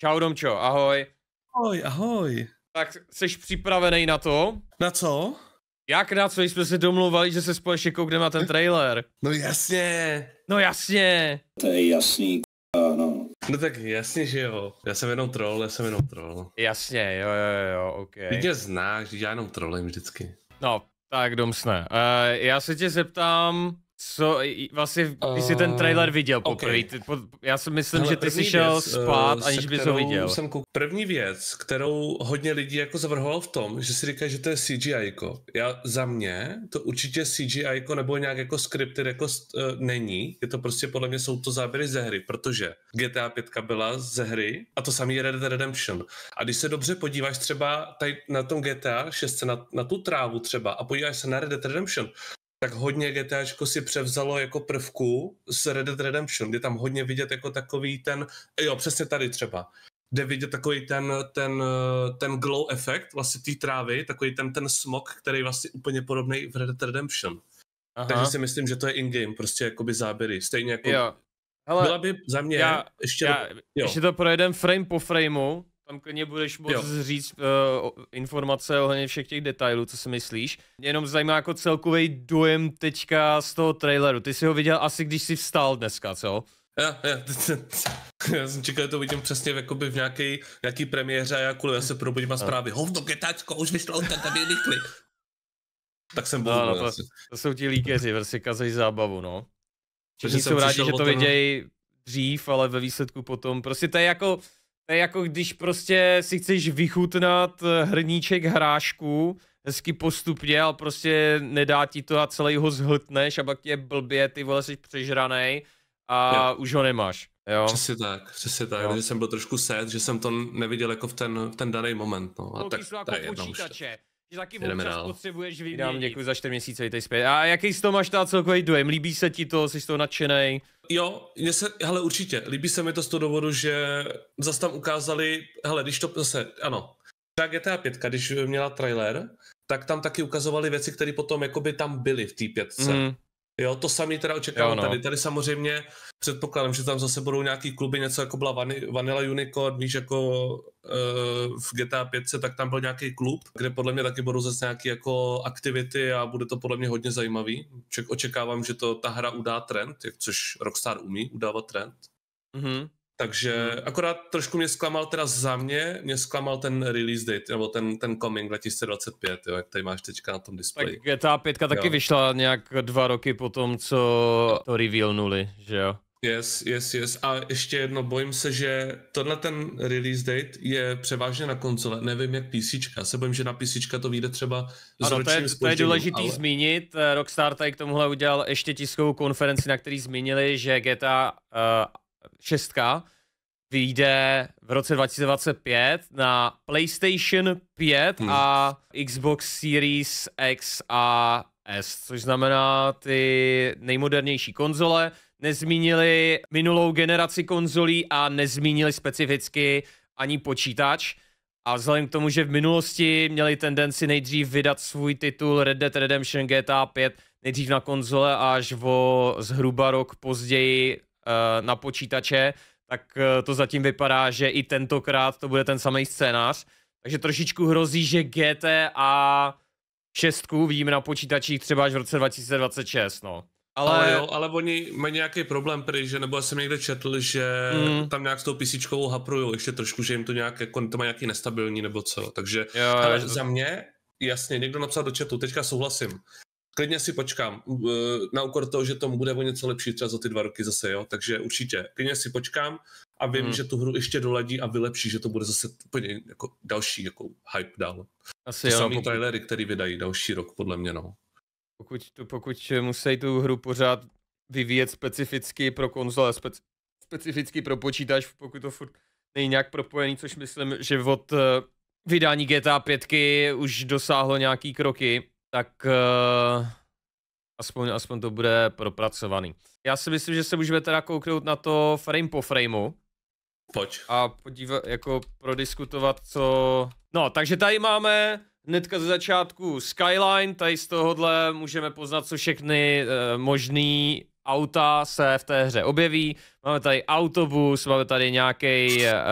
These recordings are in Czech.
Čau Domčo, ahoj. Ahoj, ahoj. Tak jsi připravený na to? Na co? Jak na co jsme se domluvali, že se společně jako koukneme na ten trailer? No jasně. No jasně. To je jasný, ano. No tak jasně, že jo. Já jsem jenom troll, já jsem jenom troll. Jasně, jo, jo, jo, ok. Ty tě znáš, já jenom trolím vždycky. No, tak domsne. Uh, eh, já se tě zeptám, co vlastně, když jsi ten trailer eh, viděl poprvé, okay. Po, já si myslím, Hele, že ty jsi šel věc, eh, spát, aniž bys ho viděl. Jsem kouk... První věc, kterou hodně lidí jako zavrhoval v tom, že si říká, že to je CGI. Já za mě to určitě CGI nebo nějak jako skript, jako uh, není. Je to prostě podle mě jsou to záběry ze hry, protože GTA 5 byla ze hry a to samý je Red Dead Redemption. A když se dobře podíváš třeba tady na tom GTA 6 na, na tu trávu třeba a podíváš se na Red Dead Redemption, tak hodně GTAčko si převzalo jako prvku z Red Dead Redemption, kdy tam hodně vidět jako takový ten, jo přesně tady třeba, kde vidět takový ten, ten, ten glow efekt vlastně té trávy, takový ten, ten smog, který je vlastně úplně podobný v Red Dead Redemption. Aha. Takže si myslím, že to je in-game, prostě jakoby záběry. Stejně jako... Jo. Hele, Byla by za mě já, ještě... Já, do... Ještě to projedem frame po frameu, tam klidně budeš moct jo. říct uh, informace ohledně všech těch detailů, co si myslíš. Mě jenom zajímá jako celkový dojem teďka z toho traileru. Ty jsi ho viděl asi, když jsi vstal dneska, co? Já, já, já jsem čekal, že to vidím přesně v, jakoby v nějaký, nějaký premiéře a já kvůli, já se probudím a zprávy, hovno, getačko, už vyšlo, ten tady rychli. Tak jsem byl. No, no, to, to, jsou ti líkeři, vrsi prostě kazají zábavu, no. Všichni jsou rádi, že to ten... No. vidějí dřív, ale ve výsledku potom, prostě to je jako, jako když prostě si chceš vychutnat eh, hrníček hrášku, hezky postupně, ale prostě nedá ti to a celý ho zhltneš a pak tě je blbě, ty vole jsi přežranej a jo. už ho nemáš. Jo. Přesně tak, přesně tak, jo. když jsem byl trošku set, že jsem to neviděl jako v ten, v ten daný moment. No. A tak, jsou jako počítače. Že taky Jdeme občas dál. potřebuješ vyměnit. Dám děkuji za 4 měsíce, vítej zpět. A jaký z toho máš ta celkový dojem? Líbí se ti to, jsi z toho nadšený? Jo, mě se, hele určitě, líbí se mi to z toho důvodu, že zase tam ukázali, hele, když to zase, ano, ta GTA 5, když měla trailer, tak tam taky ukazovali věci, které potom jakoby tam byly v té pětce. Mm. Jo, to samý teda očekávám no. tady. Tady samozřejmě předpokládám, že tam zase budou nějaký kluby, něco jako byla Vanilla Unicorn, víš, jako e, v GTA 5, tak tam byl nějaký klub, kde podle mě taky budou zase nějaké jako aktivity a bude to podle mě hodně zajímavý. Ček, očekávám, že to ta hra udá trend, což Rockstar umí udávat trend. Mm-hmm. Takže hmm. akorát trošku mě zklamal teda za mě, mě zklamal ten release date, nebo ten, ten coming 2025, jo, jak tady máš teďka na tom displeji. Tak GTA 5 taky jo. vyšla nějak dva roky po tom, co to revealnuli, že jo? Yes, yes, yes. A ještě jedno, bojím se, že tohle ten release date je převážně na konzole. Nevím, jak PC. Já se bojím, že na PC to vyjde třeba z ano, to je, to je důležité ale... zmínit. Rockstar tady k tomuhle udělal ještě tiskovou konferenci, na který zmínili, že GTA uh, eh, šestka vyjde v roce 2025 na PlayStation 5 hmm. a Xbox Series X a S, což znamená ty nejmodernější konzole. Nezmínili minulou generaci konzolí a nezmínili specificky ani počítač. A vzhledem k tomu, že v minulosti měli tendenci nejdřív vydat svůj titul Red Dead Redemption GTA 5 nejdřív na konzole a až o zhruba rok později Eh, na počítače, tak eh, to zatím vypadá, že i tentokrát to bude ten samý scénář. Takže trošičku hrozí, že GTA 6 vidíme na počítačích třeba až v roce 2026, no. Ale... ale jo, ale oni mají nějaký problém prý, že nebo jsem někde četl, že mm. tam nějak s tou písičkovou haprujou ještě trošku, že jim to nějak, jako, to má nějaký nestabilní nebo co, takže jo, ale to... za mě, jasně, někdo napsal do chatu, teďka souhlasím, klidně si počkám. E, na úkor toho, že tomu bude o něco lepší třeba za ty dva roky zase, jo. Takže určitě, klidně si počkám a vím, hmm. že tu hru ještě doladí a vylepší, že to bude zase úplně jako další jako hype dál. Asi to jo, samý jako pokud... trailery, který vydají další rok, podle mě, no. Pokud, to, pokud musí tu hru pořád vyvíjet specificky pro konzole, speci, specificky pro počítač, pokud to furt není nějak propojený, což myslím, že od e, vydání GTA 5 už dosáhlo nějaký kroky, tak uh, aspoň, aspoň to bude propracovaný. Já si myslím, že se můžeme teda kouknout na to frame po frameu. Pojď. A podívat, jako prodiskutovat, co... No, takže tady máme hnedka ze začátku Skyline, tady z tohohle můžeme poznat, co všechny uh, možný auta se v té hře objeví. Máme tady autobus, máme tady nějaký uh, eh,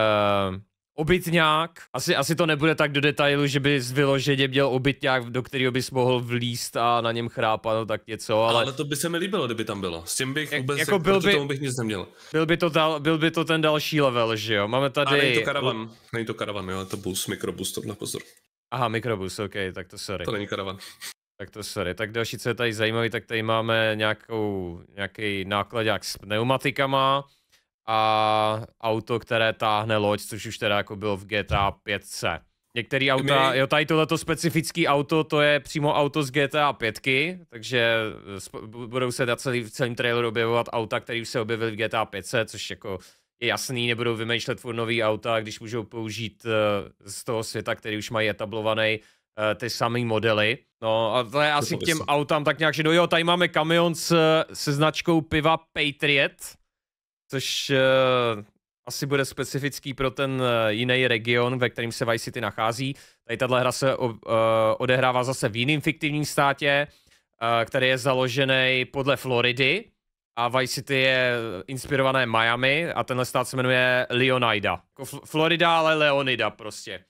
obytňák. Asi, asi to nebude tak do detailu, že bys vyloženě měl obytňák, do kterého bys mohl vlíst a na něm chrápat, no tak něco, ale... Ale to by se mi líbilo, kdyby tam bylo. S tím bych jak, vůbec, jako, jako byl by, tomu bych nic neměl. Byl by, to dal, byl by to ten další level, že jo? Máme tady... A není to karavan, není to karavan, jo, to bus, mikrobus, na pozor. Aha, mikrobus, ok, tak to sorry. To není karavan. Tak to sorry. Tak další, co je tady zajímavý, tak tady máme nějakou, nějaký nákladák s pneumatikama a auto, které táhne loď, což už teda jako bylo v GTA 5. Některý auta, My... jo, tady tohleto specifický auto, to je přímo auto z GTA 5, takže eh, budou se dát celý, v celém traileru objevovat auta, které už se objevily v GTA 5, což jako je jasný, nebudou vymýšlet furt nový auta, když můžou použít uh, z toho světa, který už mají etablovaný, uh, ty samé modely. No a to je asi to k těm autám tak nějak, že no jo, tady máme kamion s, se značkou piva Patriot, což uh, asi bude specifický pro ten uh, jiný region, ve kterém se Vice City nachází. Tady tahle hra se uh, odehrává zase v jiném fiktivním státě, uh, který je založený podle Floridy a Vice City je inspirované Miami a tenhle stát se jmenuje Leonida. Jako F- Florida, ale Leonida prostě.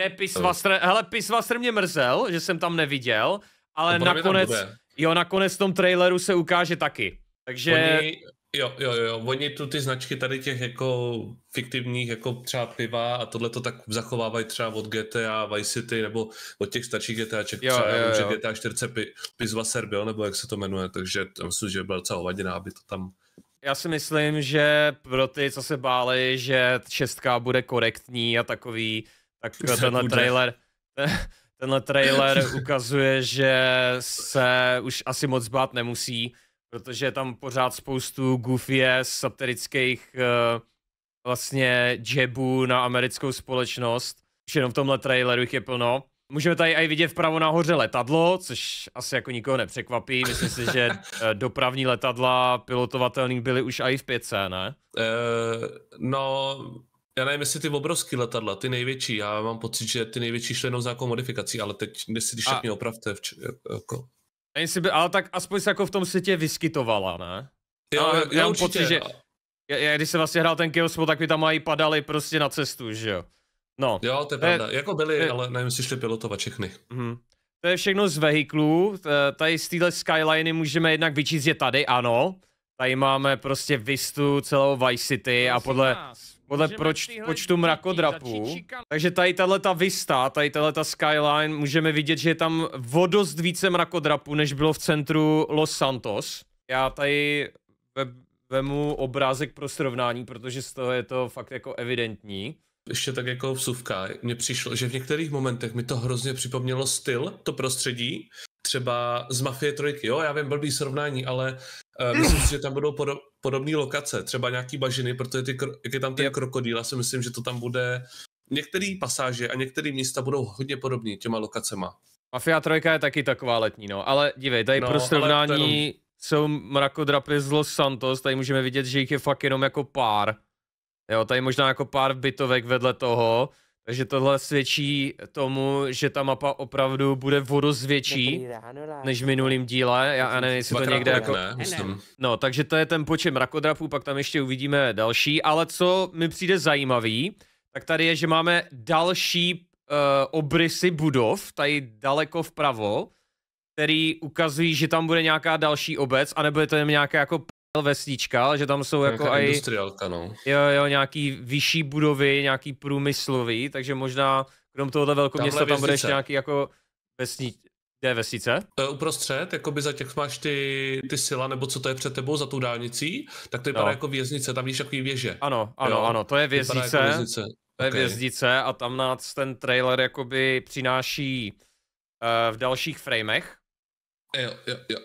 Je Pisvastr, hele, Pisvastr mě mrzel, že jsem tam neviděl, ale nakonec, jo, nakonec v tom traileru se ukáže taky. Takže... Oni Jo, jo, jo, oni tu ty značky tady těch jako fiktivních, jako třeba piva a tohle to tak zachovávají třeba od GTA Vice City nebo od těch starších GTAček, jo, třeba jo, jo. GTA 4 Pizva Serbio, nebo jak se to jmenuje, takže tam myslím, že byla docela hovadina, aby to tam já si myslím, že pro ty, co se báli, že šestka bude korektní a takový, tak tenhle bude. trailer, tenhle trailer ukazuje, že se už asi moc bát nemusí protože je tam pořád spoustu goofy satirických uh, vlastně jebů na americkou společnost. Už jenom v tomhle traileru jich je plno. Můžeme tady i vidět vpravo nahoře letadlo, což asi jako nikoho nepřekvapí. Myslím si, že eh, dopravní letadla pilotovatelný byly už i v 5 ne? Uh, no, já nevím, jestli ty obrovský letadla, ty největší, já mám pocit, že ty největší šly jenom za nějakou modifikací, ale teď, když se mě opravte, jako... Ani si by, ale tak aspoň se jako v tom světě vyskytovala, ne? Jo, ale, já, já, já určitě. Pocit, že, no. já, já, když jsem vlastně hrál ten Kiosmo, tak mi tam mají padaly prostě na cestu, že jo? No. Jo, to je pravda. Je, jako byli, je, ale nevím, jestli šli pilotovat všechny. Mm. To je všechno z vehiklů. Eh, tady z téhle skyliny můžeme jednak vyčíst, je tady ano. Tady máme prostě Vistu, celou Vice City a podle... Nás podle proč, počtu mrakodrapů. Takže tady tahle ta vista, tady tahle ta skyline, můžeme vidět, že je tam o dost více mrakodrapů, než bylo v centru Los Santos. Já tady ve, vemu obrázek pro srovnání, protože z toho je to fakt jako evidentní. Ještě tak jako vsuvka, mně přišlo, že v některých momentech mi to hrozně připomnělo styl, to prostředí, třeba z Mafie trojky, jo, já vím, blbý srovnání, ale uh, myslím si, že tam budou podo- podobné lokace, třeba nějaký bažiny, protože ty, kro- jak je tam ten krokodýl, já si myslím, že to tam bude, některé pasáže a některé místa budou hodně podobné těma lokacema. Mafia trojka je taky taková letní, no, ale dívej, tady no, pro srovnání jenom... jsou mrakodrapy z Los Santos, tady můžeme vidět, že jich je fakt jenom jako pár. Jo, tady možná jako pár bytovek vedle toho, takže tohle svědčí tomu, že ta mapa opravdu bude vodozvětší no než v minulým díle. Já, já nevím, jestli to někde jako... Ne, No, takže to je ten počet mrakodrapů, pak tam ještě uvidíme další. Ale co mi přijde zajímavý, tak tady je, že máme další uh, obrysy budov, tady daleko vpravo, který ukazují, že tam bude nějaká další obec, anebo je to jen nějaké jako vesnička, ale že tam jsou jako i... no. Jo, jo, nějaký vyšší budovy, nějaký průmyslový, takže možná krom velkého města tam budeš nějaký jako vesnič, je vesnice? To je uprostřed, by za těch máš ty, ty sila, nebo co to je před tebou za tou dálnicí, tak to vypadá no. jako věznice, tam víš takový věže. Ano, ano, jo? ano, to je jako věznice. Jako věznice. To je okay. věznice a tam nás ten trailer jakoby přináší uh, v dalších framech. Jo, jo, jo.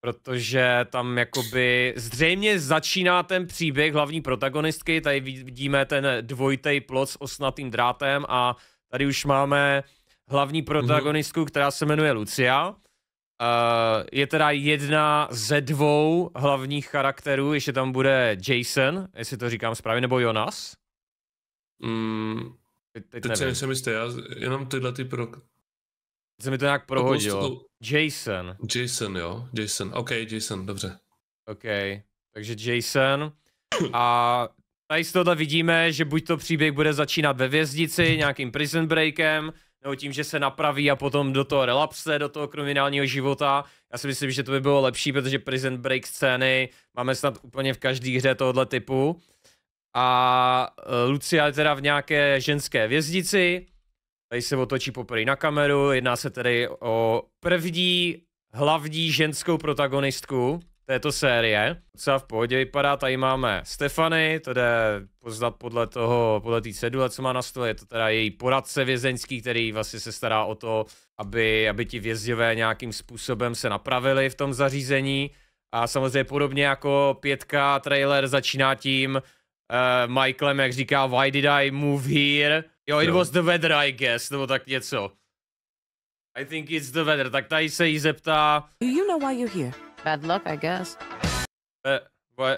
Protože tam jakoby zřejmě začíná ten příběh hlavní protagonistky, tady vidíme ten dvojtej plot s osnatým drátem a tady už máme hlavní protagonistku, která se jmenuje Lucia. Uh, je teda jedna ze dvou hlavních charakterů, ještě tam bude Jason, jestli to říkám správně, nebo Jonas? Mm, teď teď, teď nevím. se jistý, já jenom tyhle ty pro, se mi to nějak prohodilo. Jason. Jason, jo. Jason. OK, Jason, dobře. OK, takže Jason. A tady z tohohle vidíme, že buď to příběh bude začínat ve věznici, nějakým prison breakem, nebo tím, že se napraví a potom do toho relapse, do toho kriminálního života. Já si myslím, že to by bylo lepší, protože prison break scény máme snad úplně v každé hře tohoto typu. A eh, Lucia je teda v nějaké ženské věznici, Tady se otočí poprvé na kameru, jedná se tedy o první hlavní ženskou protagonistku této série. Docela v pohodě vypadá, tady máme Stefany, to jde poznat podle toho, podle té cedule, co má na stole, je to teda její poradce vězeňský, který vlastně se stará o to, aby, aby ti vězňové nějakým způsobem se napravili v tom zařízení. A samozřejmě podobně jako pětka trailer začíná tím, uh, Michaelem, jak říká, why did I move here? Jo, it was the weather, I guess, nebo tak něco. I think it's the weather. Tak tady se jí zeptá... Do you know why you're here? Bad luck, I guess. Uh, why,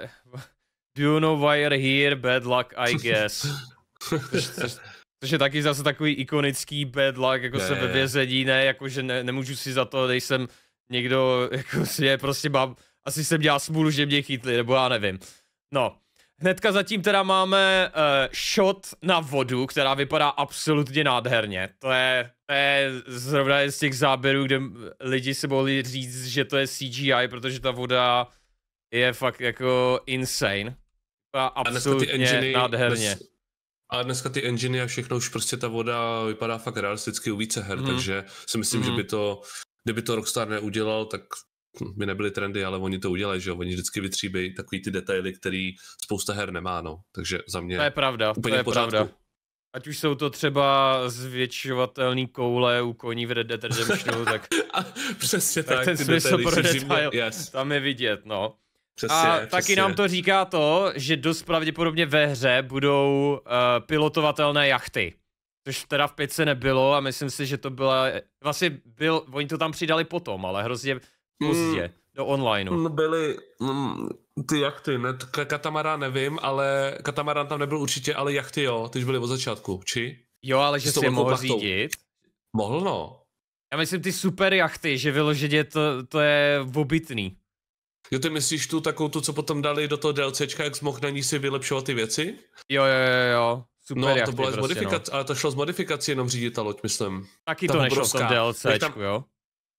do you know why you're here? Bad luck, I guess. což, je taky zase takový ikonický bad luck, jako ne, se ve vězení, ne, jakože ne, nemůžu si za to, nejsem někdo, jako si je prostě mám, asi jsem dělal smůlu, že mě chytli, nebo já nevím. No. Hnedka zatím teda máme uh, shot na vodu, která vypadá absolutně nádherně. To je, to je zrovna z těch záběrů, kde lidi se mohli říct, že to je CGI, protože ta voda je fakt jako insane. Vypadá absolutně a nádherně. Dnes, a dneska ty enginey, a všechno už prostě ta voda vypadá fakt realisticky u více her, mm. takže si myslím, mm. že mhm. by to, kdyby to Rockstar neudělal, tak by nebyly trendy, ale oni to udělají, že jo? Oni vždycky vytříbí takový ty detaily, který spousta her nemá, no. Takže za mě To je pravda, úplně to je pořádku. pravda. Ať už jsou to třeba zvětšovatelný koule u koní v Red Dead Redemptionu, tak... A přesně tak, tak ten smysl pro detail yes. tam je vidět, no. Přesně, a přesně. taky nám to říká to, že dost pravděpodobně ve hře budou uh, pilotovatelné jachty. Což teda v pětce nebylo a myslím si, že to byla... Vlastně byl, oni to tam přidali potom, ale hrozně pozdě mm, do onlineu. Mm, byly mm, ty jachty, ne, katamarán nevím, ale katamarán tam nebyl určitě, ale jachty jo, ty byly od začátku, či? Jo, ale že si je mohl plachtou. řídit. Mohl no. Já myslím ty super jachty, že vyloženě to, to je obytný. Jo, ty myslíš tu takovou tu, co potom dali do toho DLCčka, jak jsi mohl na ní si vylepšovat ty věci? Jo, jo, jo, jo. No, super no, jachty, to bylo prostě, modifikace, no. ale to šlo z modifikací jenom řídit ta loď, myslím. Taky ta to nešlo v tom DLCčku, tam, jo?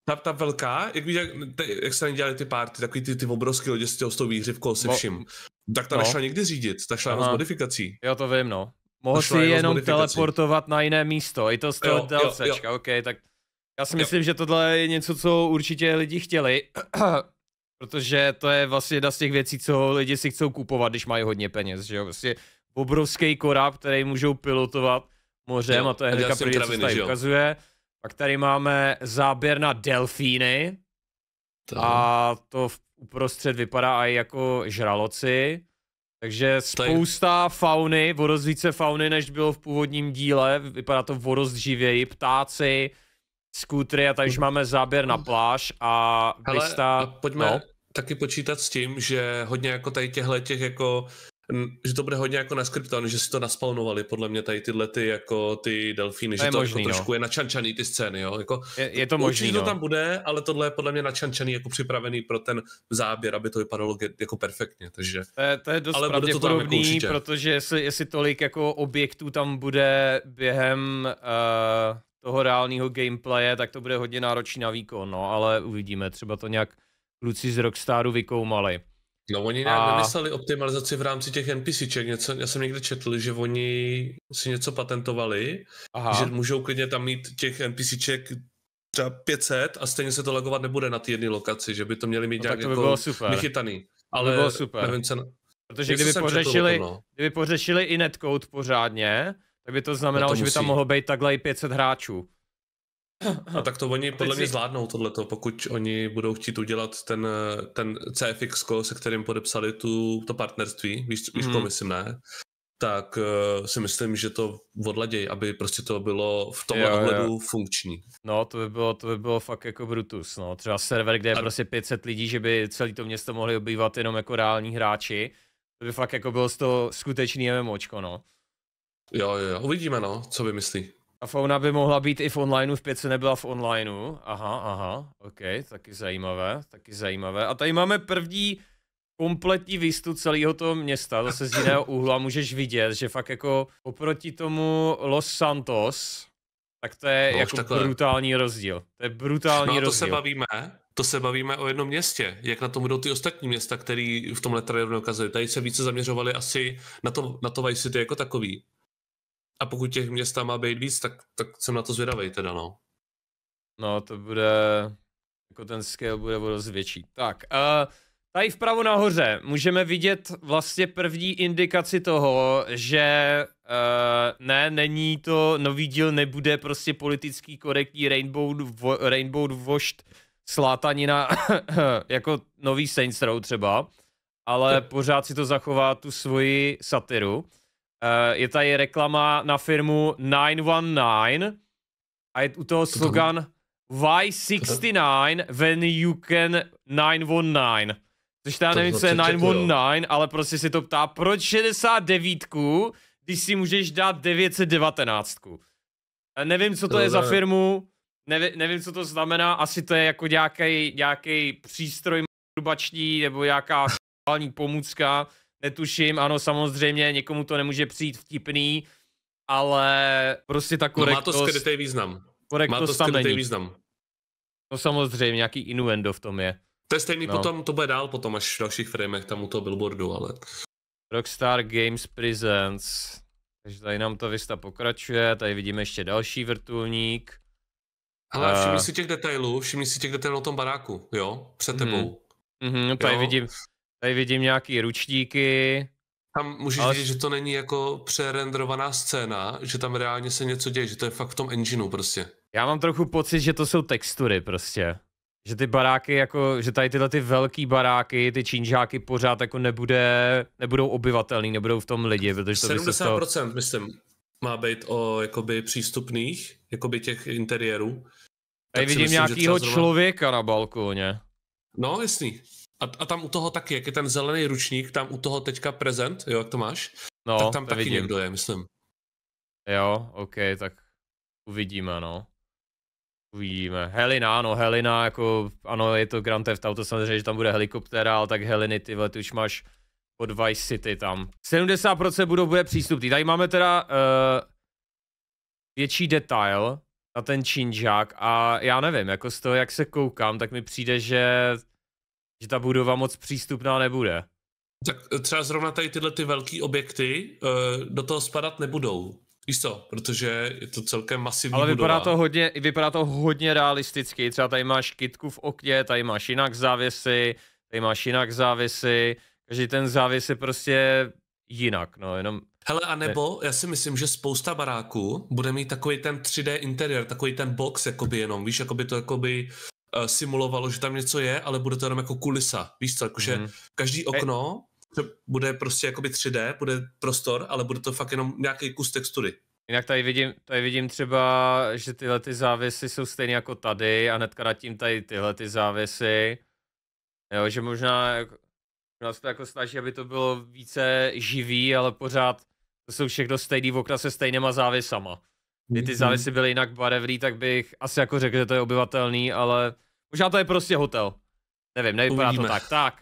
Ta, ta velká, jak víš, jak, te, jak se dělali ty párty, takový ty, ty obrovské lodě s tou výhřivkou se no. vším. No. Tak ta no. někdy nikdy řídit, ta šla jenom s modifikací. Jo, to vím, no. Mohl si jenom teleportovat na jiné místo, i to z toho DLCčka, ok, tak já si myslím, jo. že tohle je něco, co určitě lidi chtěli, protože to je vlastně jedna z těch věcí, co lidi si chcou kupovat, když mají hodně peněz, že jo, vlastně obrovský koráb, který můžou pilotovat mořem jo, a to je hnedka první, co tady ukazuje. Jo pak tady máme záběr na delfíny. To... A to v uprostřed vypadá i jako žraloci. Takže spousta fauny, vodost více fauny, než bylo v původním díle. Vypadá to vodost živěji. Ptáci, skútry a tady už mhm. máme záběr na mhm. pláž a Hele, vista... pojďme no? taky počítat s tím, že hodně jako tady těchto těch jako že to bude hodně jako naskriptované, že si to naspawnovali podle mě tady tyhle ty jako ty delfíny, že to jako možný, jako no. trošku je načančaný ty scény, jo? Jako, je, je, to možný, Určitě no. to tam bude, ale tohle je podle mě načančaný jako připravený pro ten záběr, aby to vypadalo jako perfektně, takže. To je, to je dost ale bude to tam jako protože jestli, jestli tolik jako objektů tam bude během uh, toho reálného gameplaye, tak to bude hodně náročný na výkon, no, ale uvidíme, třeba to nějak kluci z Rockstaru vykoumali. No oni nějak a... vymysleli optimalizaci v rámci těch NPCček, něco, já jsem někde četl, že oni si něco patentovali, Aha. že můžou klidně tam mít těch NPCček třeba 500 a stejně se to lagovat nebude na té jedné lokaci, že by to měli mít no, nějak to by jako bylo super. vychytaný. Ale by bylo super. nevím, co... Protože kdyby pořešili, četl, no. kdyby pořešili i netcode pořádně, tak by to znamenalo, to že by tam mohlo být takhle i 500 hráčů. A tak to oni podle mě zvládnou tohleto, pokud oni budou chtít udělat ten, ten CFX, se kterým podepsali tu, to partnerství, víš, víš mhm. myslím, ne? Tak uh, si myslím, že to odladěj, aby prostě to bylo v tom ohledu funkční. No, to by bylo, to by bylo fakt jako Brutus, no. Třeba server, kde je A... prostě 500 lidí, že by celý to město mohli obývat jenom jako reální hráči. To by fakt jako bylo z toho skutečný MMOčko, no. Jo, jo, jo. Uvidíme, no, co vymyslí. A fauna by mohla být i v onlineu, v pětce nebyla v onlineu. Aha, aha, ok, taky zajímavé, taky zajímavé. A tady máme první kompletní výstup celého toho města, zase z jiného úhlu a můžeš vidět, že fakt jako oproti tomu Los Santos, tak to je no, jako takhle. brutální rozdíl. To je brutální no, to rozdíl. to se bavíme, to se bavíme o jednom městě. Jak na tom budou ty ostatní města, které v tomhle traileru ukazují. Tady se více zaměřovali asi na to, na to Vice City jako takový. A pokud těch měst tam má být víc, tak, tak jsem na to zvědavý teda, no. No, to bude... Jako ten scale bude dost větší. Tak, uh, tady vpravo nahoře můžeme vidět vlastně první indikaci toho, že uh, ne, není to, nový díl nebude prostě politický korektní Rainbow, dvo, Rainbow Washed slátanina jako nový Saints Row třeba, ale pořád si to zachová tu svoji satiru. Eh, je tady reklama na firmu 919 a je u toho slogan Why 69 when you can 919? Což já nevím, co je 919, ale prostě si to ptá, proč 69, když si můžeš dát 919. Uh, nevím, co to, to je ne. za eh, firmu, nevi, nevím, co to znamená, asi to je jako nějaký přístroj masturbační nebo nějaká pomůcka, netuším, ano, samozřejmě, někomu to nemůže přijít vtipný, ale prostě ta korektnost... No má to skrytý význam. má to skrytý význam. No samozřejmě, nějaký inuendo v tom je. To je stejný no. potom, to bude dál potom, až v dalších framech tam u toho billboardu, ale... Rockstar Games Presents. Takže tady nám ta vista pokračuje, tady vidíme ještě další vrtulník. Ale všimni eh. si těch detailů, všimni si těch detailů o tom baráku, jo? Před mhm. tebou. Mm-hmm, tady jo? vidím, Tady vidím nějaký ručníky. Tam můžeš ale... vidět, že to není jako přerendrovaná scéna, že tam reálně se něco děje, že to je fakt v tom engineu prostě. Já mám trochu pocit, že to jsou textury prostě. Že ty baráky, jako, že tady tyhle ty velký baráky, ty činžáky pořád jako nebude, nebudou obyvatelný, nebudou v tom lidi, protože to 70% by se to... myslím má být o jakoby přístupných, jakoby těch interiérů. Tady vidím myslím, nějakýho zrovna... člověka na balkóně. No, jasný. A, a tam u toho taky, jak je ten zelený ručník, tam u toho teďka prezent, jo, jak to máš, no, tak tam taky vidím. někdo je, myslím. Jo, ok, tak uvidíme, no. Uvidíme. Helina, ano, Helina, jako, ano, je to Grand Theft Auto, samozřejmě, že tam bude helikoptéra, ale tak Heliny, ty ty už máš pod Vice City tam. 70% budou bude přístupný. Tady máme teda uh, větší detail na ten činžák a já nevím, jako z toho, jak se koukám, tak mi přijde, že že ta budova moc přístupná nebude. Tak eh, třeba zrovna tady tyhle ty velké objekty uh, do toho spadat nebudou. Víš co, protože je to celkem masivní Ale vypadá budova. to, hodně, vypadá to hodně realisticky. Třeba tady máš kitku v okně, tady máš jinak závěsy, tady máš jinak závěsy. Každý ten závěs je prostě jinak, no jenom... Hele, a nebo já si myslím, že spousta baráků bude mít takový ten 3D interiér, takový ten box, jakoby jenom, víš, jakoby to jakoby Eh, simulovalo, že tam něco je, ale bude to jenom jako kulisa. Víš co, jakože mm každý okno hey. bude prostě jakoby 3D, bude prostor, ale bude to fakt jenom nějaký kus textury. Jinak tady vidím, tady vidím třeba, že tyhle ty závěsy jsou stejné jako tady a hnedka nad tím tady tyhle ty závěsy. Jo, že možná, možná se to jako snaží, aby to bylo více živý, ale pořád to jsou všechno stejný okna se stejnýma závěsama. Kdy mhm. ty závisy byly jinak barevný, tak bych asi jako řekl, že to je obyvatelný, ale možná to je prostě hotel. Nevím, nevypadá Uvidíme. to tak. Tak,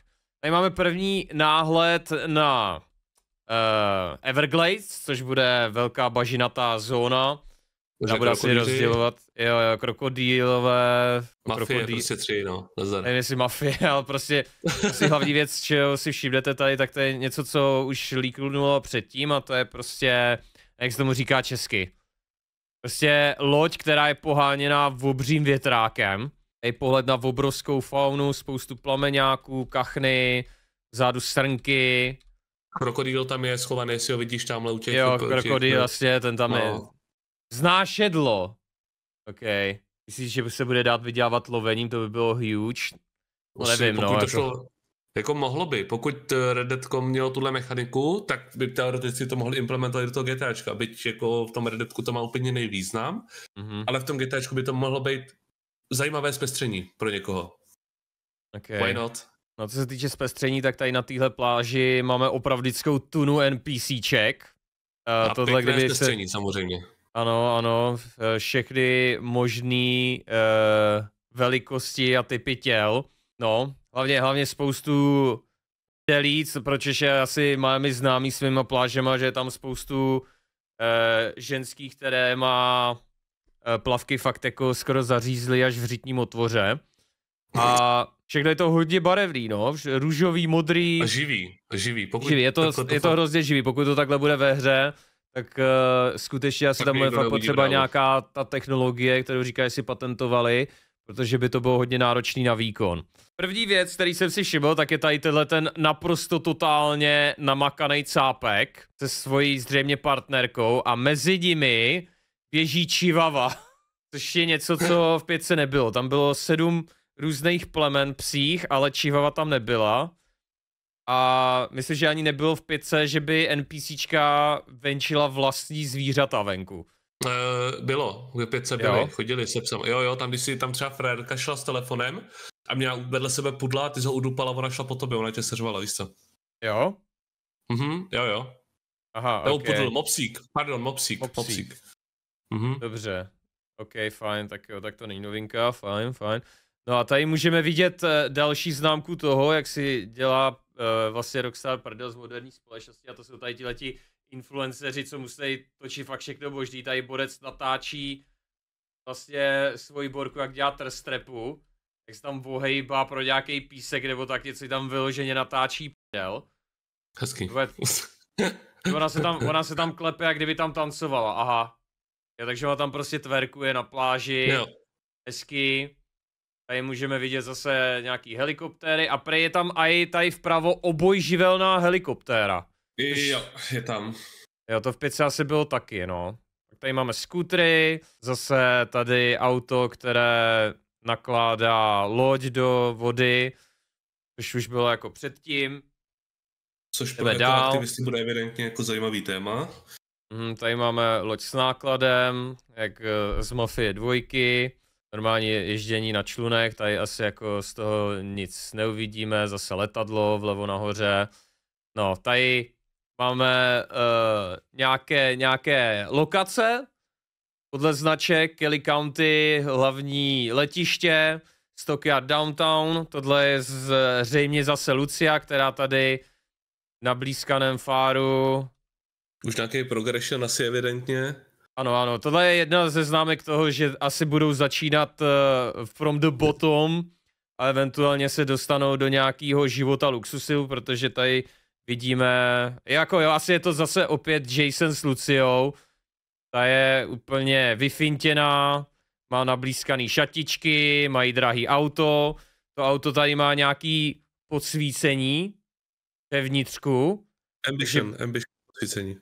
tady máme první náhled na uh, Everglades, což bude velká bažinatá zóna. Já bude asi rozdělovat, jo, jo, krokodýlové... Mafie, krokodý... prostě tři, no, Nazar. Nevím, jestli mafie, ale prostě asi hlavní věc, čeho si všimnete tady, tak to je něco, co už líknulo předtím a to je prostě, jak se tomu říká česky, Prostě loď, která je poháněná obřím větrákem. je pohled na obrovskou faunu, spoustu plameňáků, kachny, zádu srnky. Krokodýl tam je schovaný, jestli ho vidíš tamhle u těch... Jo, krokodýl, vlastně, ten tam no. je. Znášedlo. OK. Myslíš, že se bude dát vydělávat lovením, to by bylo huge. Asi, nevím, no, pokud no. To jako... šlo, jako mohlo by, pokud eh, Red Deadko mělo tuhle mechaniku, tak by teoreticky to mohli implementovat do toho GTAčka, byť jako v tom Red Deadku to má úplně nejvýznam, mm-hmm. ale v tom GTAčku by to mohlo být zajímavé zpestření pro někoho. Okay. Why not? No co se týče zpestření, tak tady na téhle pláži máme opravdickou tunu NPCček. Uh, eh, A tohle, kdyby zpestření se... samozřejmě. Ano, ano, eh, všechny možný uh, velikosti a typy těl. No, hlavně, hlavně spoustu telíc, pro Češi asi máme známý svýma plážema, že je tam spoustu eh, ženských, které má eh, plavky fakt jako skoro zařízly až v řitním otvoře. A všechno je to hodně barevný, no. Růžový, modrý. A živý, a živý. Pokud živý. Je, to, to, je to fakt... hrozně živý, pokud to takhle bude ve hře, tak uh, skutečně asi tak tam bude fakt potřeba bravo. nějaká ta technologie, kterou říkají si patentovali, protože by to bylo hodně náročný na výkon. První věc, který jsem si všiml, tak je tady tenhle ten naprosto totálně namakaný cápek se svojí zřejmě partnerkou a mezi nimi běží čivava, což je něco, co v pětce nebylo. Tam bylo sedm různých plemen psích, ale čivava tam nebyla. A myslím, že ani nebylo v pětce, že by NPCčka venčila vlastní zvířata venku. Eh, bylo, kde 500 byli, chodili se psem. Jo, jo, tam když si tam třeba frérka šla s telefonem a měla vedle sebe pudla, ty ho udupala, ona šla po tobě, ona tě seřvala, víš co? Jo? Mhm, jo, jo. Aha, Nebo okay. pudl, mopsík, pardon, mopsík, mopsík. mopsík. Mhm. Dobře, ok, fajn, tak jo, tak to není novinka, fajn, fajn. No a tady můžeme vidět eh, další známku toho, jak si dělá uh, vlastně Rockstar prdel z moderní společnosti a to jsou tady ti leti influenceři, co musí točit fakt všechno boždí. Tady borec natáčí vlastně svoji borku, jak dělá trstrepu, jak se tam vohejbá pro nějaký písek nebo tak něco, tam vyloženě natáčí prdel. Hezký. Ona se, tam, ona se tam klepe, jak kdyby tam tancovala, aha. Ja, takže ona tam prostě tverkuje na pláži, jo. hezky. Tady můžeme vidět zase nějaký helikoptéry a prej je tam i tady vpravo obojživelná helikoptéra. Jo, je tam. Jo, to v pětce asi bylo taky, no. tady máme skutry, zase tady auto, které nakládá loď do vody, což už bylo jako předtím. Což pro aktivisty bude evidentně jako zajímavý téma. Mm, tady máme loď s nákladem, jak eh, z Mafie dvojky, normální ježdění na člunek, tady asi jako z toho nic neuvidíme, zase letadlo vlevo nahoře. No, tady Máme uh, nějaké, nějaké lokace podle značek, Kelly County, hlavní letiště, Stockyard Downtown, tohle je zřejmě zase Lucia, která tady na blízkaném fáru. Už nějaký progression asi evidentně. Ano, ano, tohle je jedna ze známek toho, že asi budou začínat uh, from the bottom a eventuálně se dostanou do nějakého života luxusu, protože tady Vidíme, jako jo, asi je to zase opět Jason s Luciou. Ta je úplně vyfintěná, má nablízkaný šatičky, mají drahý auto. To auto tady má nějaký podsvícení ve vnitřku. Ambition, že... ambition podsvícení.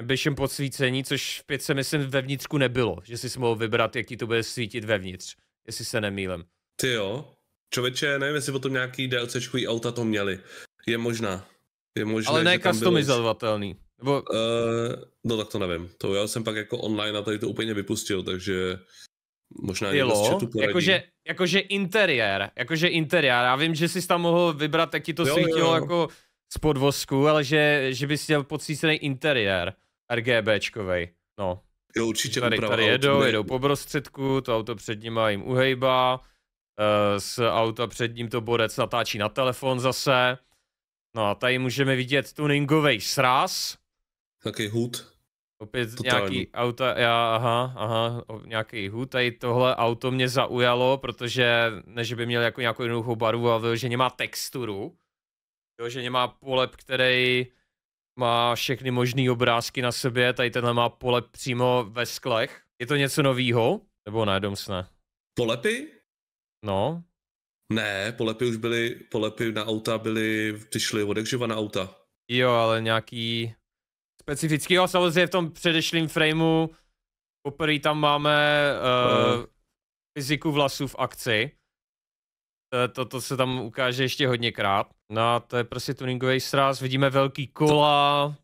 Ambition podsvícení, což v pětce myslím ve vnitřku nebylo, že si mohl vybrat, jaký to bude svítit vevnitř, jestli se nemýlem. Ty jo, člověče, nevím, jestli potom nějaký DLCčkový auta to měli. Je možná. Je možné, Ale ne customizovatelný. Nebo... Uh, no tak to nevím. To já jsem pak jako online a tady to úplně vypustil, takže možná je to jakože, jakože interiér, jakože interiér. Já vím, že jsi tam mohl vybrat, jak ti to jo, svítilo jo. jako z podvozku, ale že, že bys měl podsícený interiér RGBčkovej. No. Jo, určitě tady, uprava, tady jedou, ne... jedou po prostředku, to auto před ním jim uhejba. Eh, z auta před ním to borec natáčí na telefon zase. No a tady můžeme vidět tuningový sraz. Taký hud. Opět Totální. nějaký auto. já, aha, aha, nějaký hud. Tady tohle auto mě zaujalo, protože ne, že by měl jako nějakou jinou barvu, ale že nemá texturu. Jo, že nemá polep, který má všechny možné obrázky na sobě, tady tenhle má polep přímo ve sklech. Je to něco novýho? Nebo ne, domsne? Polepy? No, ne, polepy už byly, polepy na auta byly, přišly šly na auta. Jo, ale nějaký specifický, jo, samozřejmě v tom předešlém frameu poprvé tam máme uh, uh. fyziku vlasů v akci. Eh, to, to se tam ukáže ještě hodněkrát. No a to je prostě tuningový sraz, vidíme velký kola,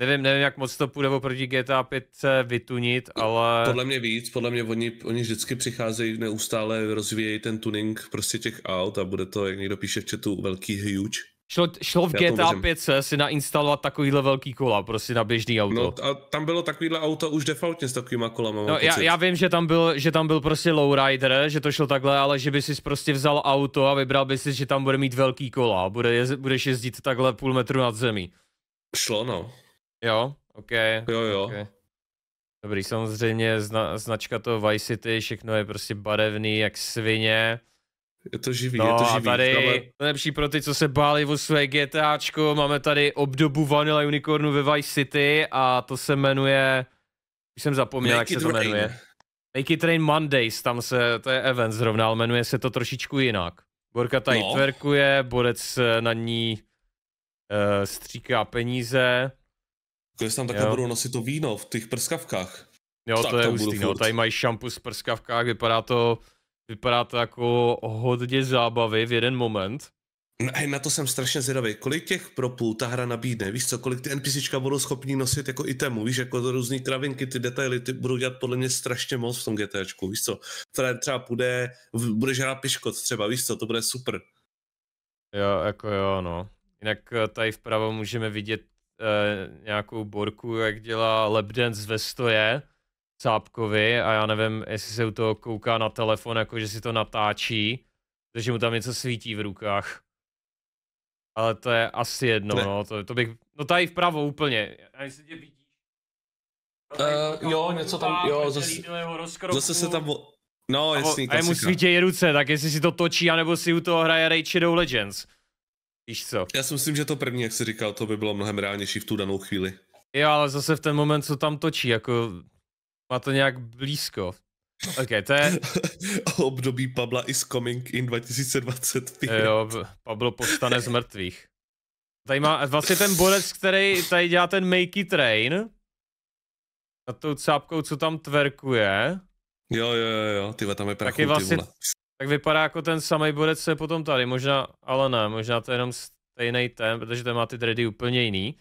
Nevím, nevím, jak moc to půjde oproti GTA 5 vytunit, ale... Podle mě víc, podle mě oni, oni vždycky přicházejí, neustále rozvíjejí ten tuning prostě těch aut a bude to, jak někdo píše v chatu, velký huge. Šlo, šlo v Já GTA 5 si nainstalovat takovýhle velký kola, prostě na běžný auto. No a tam bylo takovýhle auto už defaultně s takovýma kolama, No já, já, vím, že tam, byl, že tam byl prostě lowrider, že to šlo takhle, ale že by si prostě vzal auto a vybral by si, že tam bude mít velký kola, bude, budeš jezdit takhle půl metru nad zemí. Šlo no. Jo, OK. Jo, jo. Okay. Dobrý, samozřejmě zna, značka to Vice City, všechno je prostě barevný, jak svině. Je to živý, no, je to živý. a tady ale... nejlepší pro ty, co se báli o své GTAčko, máme tady obdobu Vanilla Unicornu ve Vice City a to se jmenuje, už jsem zapomněl, Make jak se to rain. jmenuje. Make it Rain Mondays, tam se, to je event zrovna, ale jmenuje se to trošičku jinak. Borka tady no. tverkuje, borec na ní uh, stříká peníze. Když tam takhle budou nosit to víno v těch prskavkách. Jo, tak to je hustý, no, tady mají šampu z prskavkách, vypadá to, vypadá to jako hodně zábavy v jeden moment. Na, no, na to jsem strašně zvědavý. Kolik těch propů ta hra nabídne? Víš co, kolik ty NPCčka budou schopni nosit jako itemu? Víš, jako to různý kravinky, ty detaily, ty budou dělat podle mě strašně moc v tom GTAčku. Víš co, Fred třeba půjde, bude žádat piškot třeba, víš co, to bude super. Jo, jako jo, no. Jinak eh, tady vpravo můžeme vidět Eh, nějakou borku, jak dělá lapdance ve stoje Cápkovi a já nevím, jestli se u toho kouká na telefon, jako že si to natáčí, protože mu tam něco svítí v rukách. Ale to je asi jedno, ne. no, to, to bych, no tady vpravo úplně, tě vidíš. Uh, eh, jo, něco tam, jo, zase, zase se tam, no, jasný, A mu svítí ruce, tak jestli si to točí, anebo si u toho hraje Rage Shadow Legends. Víš co? Já si myslím, že to první, jak jsi říkal, to by bylo mnohem reálnější v tu danou chvíli. Jo, ale zase v ten moment, co tam točí, jako má to nějak blízko. Ok, to je... Období Pabla is coming in 2025. Jo, Pablo povstane z mrtvých. Tady má vlastně ten borec, který tady dělá ten makey train. Nad tou cápkou, co tam tverkuje. Jo, jo, jo, jo, ty tam je prachu, Taky vlastně, tak vypadá jako ten samý borec, co je potom tady. Možná, ale ne, možná to je jenom stejný ten, protože ten má ty dready úplně jiný.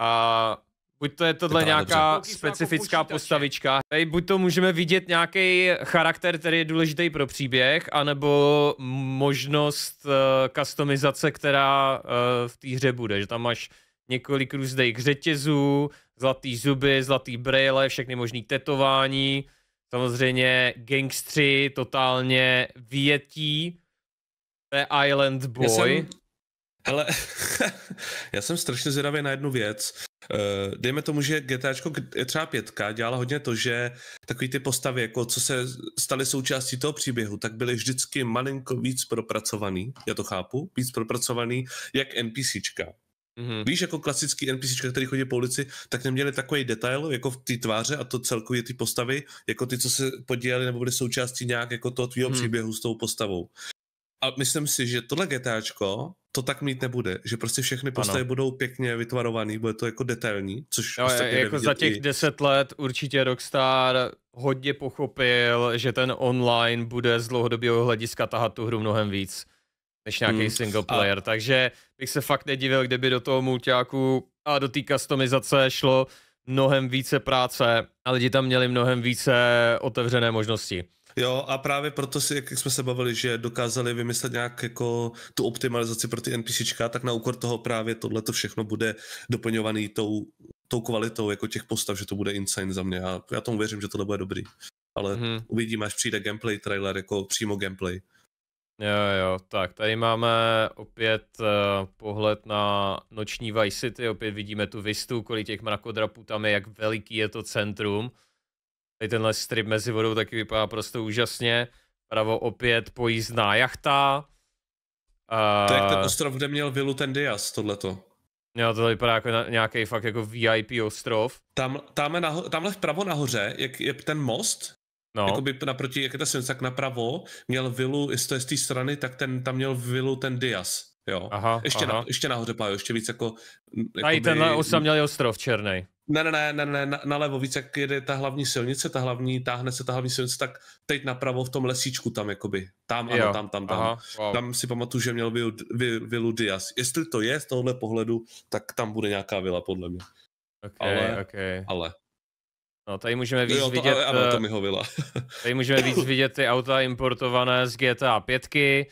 A buď to je tohle nějaká dobře. Jako specifická jako postavička. Tady buď to můžeme vidět nějaký charakter, který je důležitý pro příběh, anebo možnost uh, customizace, která uh, v té hře bude. Že tam máš několik různých řetězů, zlatý zuby, zlatý brýle, všechny možný tetování. Samozřejmě gangstři totálně větí, The Island Boy. Já jsem, hele, já jsem strašně zvědavý na jednu věc. Uh, dejme tomu, že GTAčko, třeba pětka, dělala hodně to, že takový ty postavy, jako co se staly součástí toho příběhu, tak byly vždycky malinko víc propracovaný, já to chápu, víc propracovaný, jak NPCčka. Mm-hmm. Víš, jako klasický NPC, který chodí po ulici, tak neměli takový detail jako v té tváře a to celkově ty postavy, jako ty, co se podíleli nebo byly součástí nějak jako toho tvýho mm-hmm. příběhu s tou postavou. A myslím si, že tohle GTAčko to tak mít nebude, že prostě všechny postavy ano. budou pěkně vytvarovaný, bude to jako detailní, což jo, je, jako za těch i... deset let určitě Rockstar hodně pochopil, že ten online bude z dlouhodobého hlediska tahat tu hru mnohem víc než nějaký hmm. single player, a... takže bych se fakt nedivil, kdyby do toho multiáku a do té customizace šlo mnohem více práce a lidi tam měli mnohem více otevřené možnosti. Jo, a právě proto, si, jak jsme se bavili, že dokázali vymyslet nějak jako tu optimalizaci pro ty NPCčka, tak na úkor toho právě tohle to všechno bude doplňovaný tou, tou kvalitou jako těch postav, že to bude insane za mě a já tomu věřím, že tohle bude dobrý. Ale hmm. uvidíme, až přijde gameplay trailer, jako přímo gameplay. Jo, jo, tak tady máme opět uh, pohled na noční Vice City, opět vidíme tu vistu, kolik těch mrakodrapů tam je, jak veliký je to centrum. Tady tenhle strip mezi vodou taky vypadá prostě úžasně. Pravo opět pojízdná jachta. Uh, to je jak ten ostrov, kde měl vilu ten Diaz, tohleto. Jo, to vypadá jako nějaký fakt jako VIP ostrov. Tam, tam naho- tamhle vpravo nahoře, jak je ten most, No. Jakoby naproti, jak je ta Sensak napravo, měl vilu, jestli z té strany, tak ten, tam měl vilu ten Diaz. Jo. Aha, ještě, aha. Na, ještě nahoře pájo, ještě víc jako... A i ten osamělý ostrov černý. Ne, ne, ne, ne, ne, na, nalevo víc, jak jede ta hlavní silnice, ta hlavní, táhne se ta hlavní silnice, tak teď napravo v tom lesíčku tam jakoby, tam, jo. ano, tam, tam, tam. Aha, wow. Tam si pamatuju, že měl vilu, vilu Diaz. Jestli to je z tohohle pohledu, tak tam bude nějaká vila, podle mě. Okay, ale, okay. ale, No, tady můžeme víc jo, to, vidět... Ale, ale, to eh, mi tady můžeme víc vidět ty auta importované z GTA 5. Eh,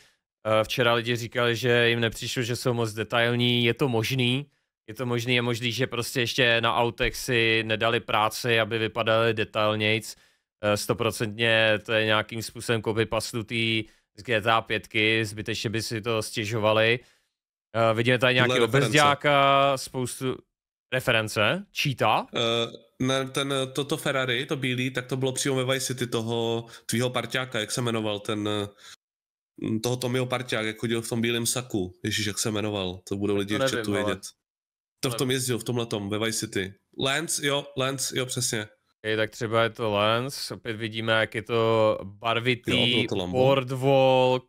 včera lidi říkali, že jim nepřišlo, že jsou moc detailní. Je to možný. Je to možný, je možný, že prostě ještě na autech si nedali práci, aby vypadaly detailnějc. Eh, stoprocentně to je nějakým způsobem kopy pastutý z GTA 5, zbytečně by si to stěžovali. vidíme tady nějaký bezďáka, spoustu reference, číta. Uh, na ten, toto Ferrari, to bílý, tak to bylo přímo ve Vice City toho tvýho parťáka, jak se jmenoval, ten mm, toho Tomiho parťák, jak chodil v tom bílém saku. Ježíš, jak se jmenoval, to budou lidi to v chatu vědět. To v tom jezdil, v tomhle tom, ve Vice City. Lance, jo, Lance, jo, přesně. Je, tak třeba je to Lens, opět vidíme, jak je to barvitý, jo, to boardwalk,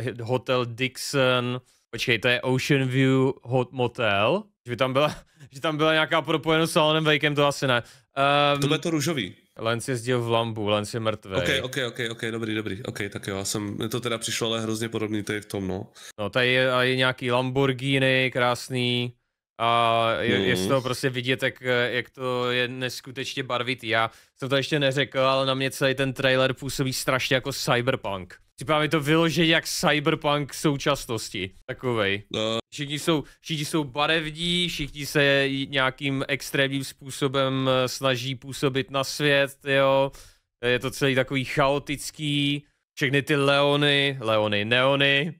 eh, hotel Dixon, Počkej, to je Ocean View Hot Motel? Že by tam byla, že tam byla nějaká propojenost s Alanem Wakem, to asi ne. Um, ehm, to bude to růžový. Lens jezdil v Lambu, Lens je mrtvý. Ok, ok, ok, ok, dobrý, dobrý, ok, tak jo, já jsem, to teda přišlo ale hrozně podobný je v tom, no. No, tady je, je nějaký Lamborghini, krásný. A je, mm. je z mhm. toho prostě vidět, jak, jak to je neskutečně barvitý. Já jsem to ještě neřekl, ale na mě celý ten trailer působí strašně jako cyberpunk. Připadá mi to vyložit jak cyberpunk současnosti, takovej. No. Všichni, jsou, všichni jsou barevní, všichni se nějakým extrémním způsobem eh, snaží působit na svět, jo. Je to celý takový chaotický, všechny ty leony, leony, neony.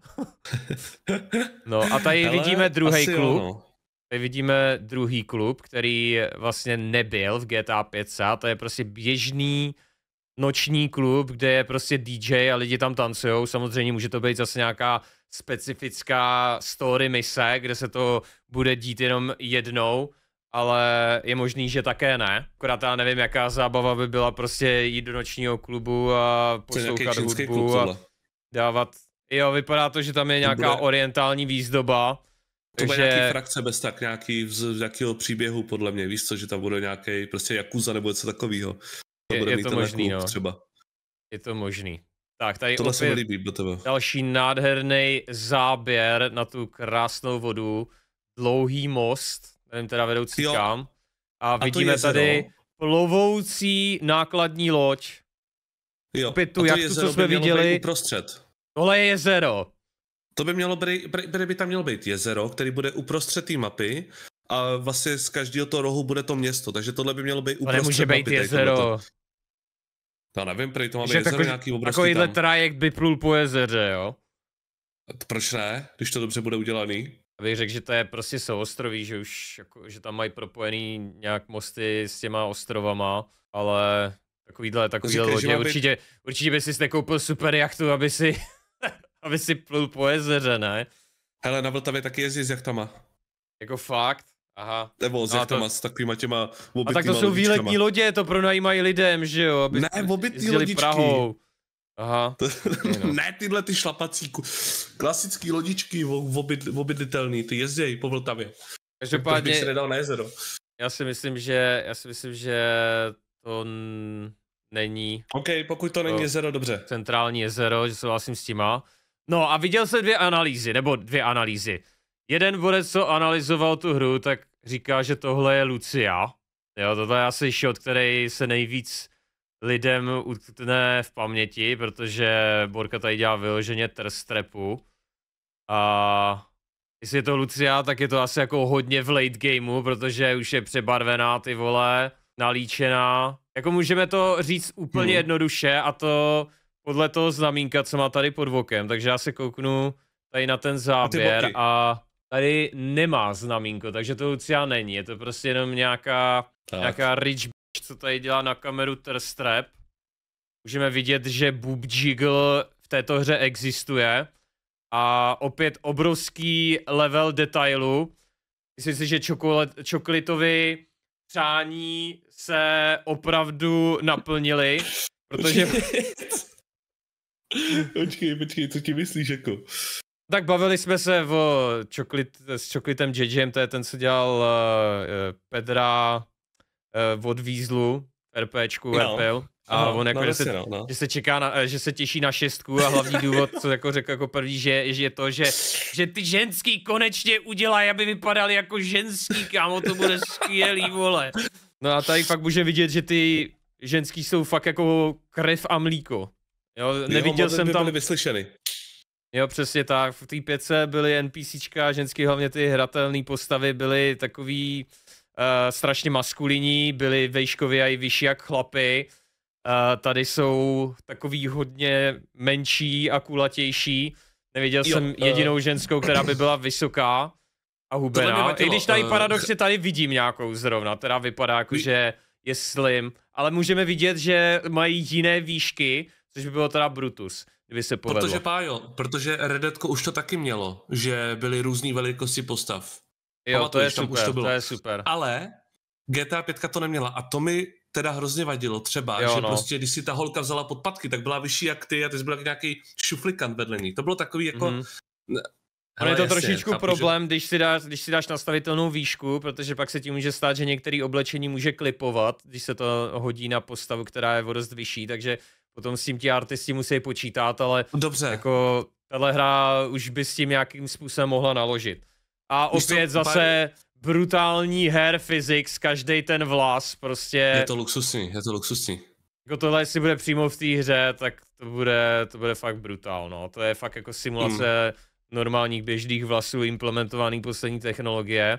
no a tady Hele, vidíme druhý klub. no. Tady vidíme druhý klub, který vlastně nebyl v GTA 5, to je prostě běžný noční klub, kde je prostě DJ a lidi tam tancují. Samozřejmě může to být zase nějaká specifická story mise, kde se to bude dít jenom jednou, ale je možný, že také ne. Akorát já nevím, jaká zábava by byla prostě jít do nočního klubu a poslouchat hudbu klub, a dávat... Jo, vypadá to, že tam je nějaká bude... orientální výzdoba to bude nějaký frakce bez tak, nějaký z, nějakého příběhu, podle mě, víš co, že tam bude nějaký prostě Jakuza nebo něco takového. To je, bude je mít to možný, no. třeba. Je to možný. Tak tady Tohle opět líbí do tebe. další nádherný záběr na tu krásnou vodu. Dlouhý most, nevím teda vedoucí jo. kam. A, a vidíme jezero. tady plovoucí nákladní loď. Jo. Opět tu, jak co jsme viděli. Prostřed. Tohle je jezero to by mělo být, by tam mělo být jezero, který bude uprostřed té mapy a vlastně z každého toho rohu bude to město, takže tohle by mělo být uprostřed mapy. nemůže být mapy, jezero. Já nevím, prý to má být jezero takový, nějaký obrovský Takovýhle tam. trajekt by plul po jezeře, jo? Proč ne, když to dobře bude udělaný? Abych řekl, že to je prostě souostroví, že už jako, že tam mají propojený nějak mosty s těma ostrovama, ale takovýhle, takovýhle lodě. Určitě, být... určitě by si nekoupil super jachtu, aby si aby si plul po jezeře, ne? Hele, na Vltavě taky jezdí s jachtama. Jako fakt? Aha. Nebo s no jachtama, to... s takovýma těma A tak to jsou výletní lodě, to pronajímají lidem, že jo? Aby ne, obytní lodičky. Prahou. Aha. To, no. ne tyhle ty šlapací, klasický lodičky obytlitelný, ty jezdějí po Vltavě. Každopádně... Tak bych se nedal na jezero. Já si myslím, že, já si myslím, že to není. OK, pokud to není jezero, dobře. Centrální jezero, že vlastně s tím. No a viděl jsem dvě analýzy, nebo dvě analýzy. Jeden vodec, co analyzoval tu hru, tak říká, že tohle je Lucia. Jo, tohle je asi shot, který se nejvíc lidem utkne v paměti, protože Borka tady dělá vyloženě trstrepu. A jestli je to Lucia, tak je to asi jako hodně v late gameu, protože už je přebarvená ty vole, nalíčená. Jako můžeme to říct úplně hmm. jednoduše a to podle toho znamínka, co má tady pod vokem, takže já se kouknu tady na ten záběr a tady nemá znamínko, takže to Lucia není, je to prostě jenom nějaká, tak. nějaká rich bitch, co tady dělá na kameru Trstrap. Můžeme vidět, že Boob Jiggle v této hře existuje a opět obrovský level detailu. Myslím si, že čokolitovi přání se opravdu naplnili, protože Počkej, počkej, co ti myslíš jako? Tak bavili jsme se o čoklit, s čoklitem JJem, to je ten, co dělal uh, Pedra uh, od Vízlu, RPčku, no. RPL. A no, on jako, no, že, se, no, no. že se čeká, na, že se těší na šestku a hlavní důvod, co jako řekl jako první, že, že je to, že, že ty ženský konečně udělají, aby vypadali jako ženský, kámo, to bude skvělý, vole. No a tady fakt může vidět, že ty ženský jsou fakt jako krev a mlíko. Jo, neviděl jsem by tam... Byli vyslyšeny. Jo, přesně tak. V té pětce byly NPCčka, ženský hlavně ty hratelné postavy byly takový uh, strašně maskulinní, byly vejškově a i vyšší jak chlapy. Uh, tady jsou takový hodně menší a kulatější. Neviděl jo, jsem eh. jedinou ženskou, která by byla vysoká a hubená. I když tady paradoxně tady vidím nějakou zrovna, která vypadá jako, že je slim. Ale můžeme vidět, že mají jiné výšky, Což by bylo teda Brutus, kdyby se povedlo. Protože Pájo, protože Redetko už to taky mělo, že byly různé velikosti postav. Jo, to je tam super, už to, bylo. to je super. Ale GTA 5 to neměla a to mi teda hrozně vadilo třeba, jo, že no. prostě když si ta holka vzala podpatky, tak byla vyšší jak ty a ty jsi byl nějaký šuflikant vedlený. To bylo takový jako... Mm-hmm. Ale je to jasně, trošičku chápu, problém, že... když, si dáš, když si dáš nastavitelnou výšku, protože pak se ti může stát, že některé oblečení může klipovat, když se to hodí na postavu, která je o dost vyšší, takže potom s tím ti artisti musí počítat, ale Dobře. jako tahle hra už by s tím nějakým způsobem mohla naložit. A Když opět to, zase brutální hair physics, každý ten vlas prostě. Je to luxusní, je to luxusní. Jako tohle, jestli bude přímo v té hře, tak to bude, to bude fakt brutál, no. To je fakt jako simulace mm. normálních běžných vlasů implementovaný poslední technologie.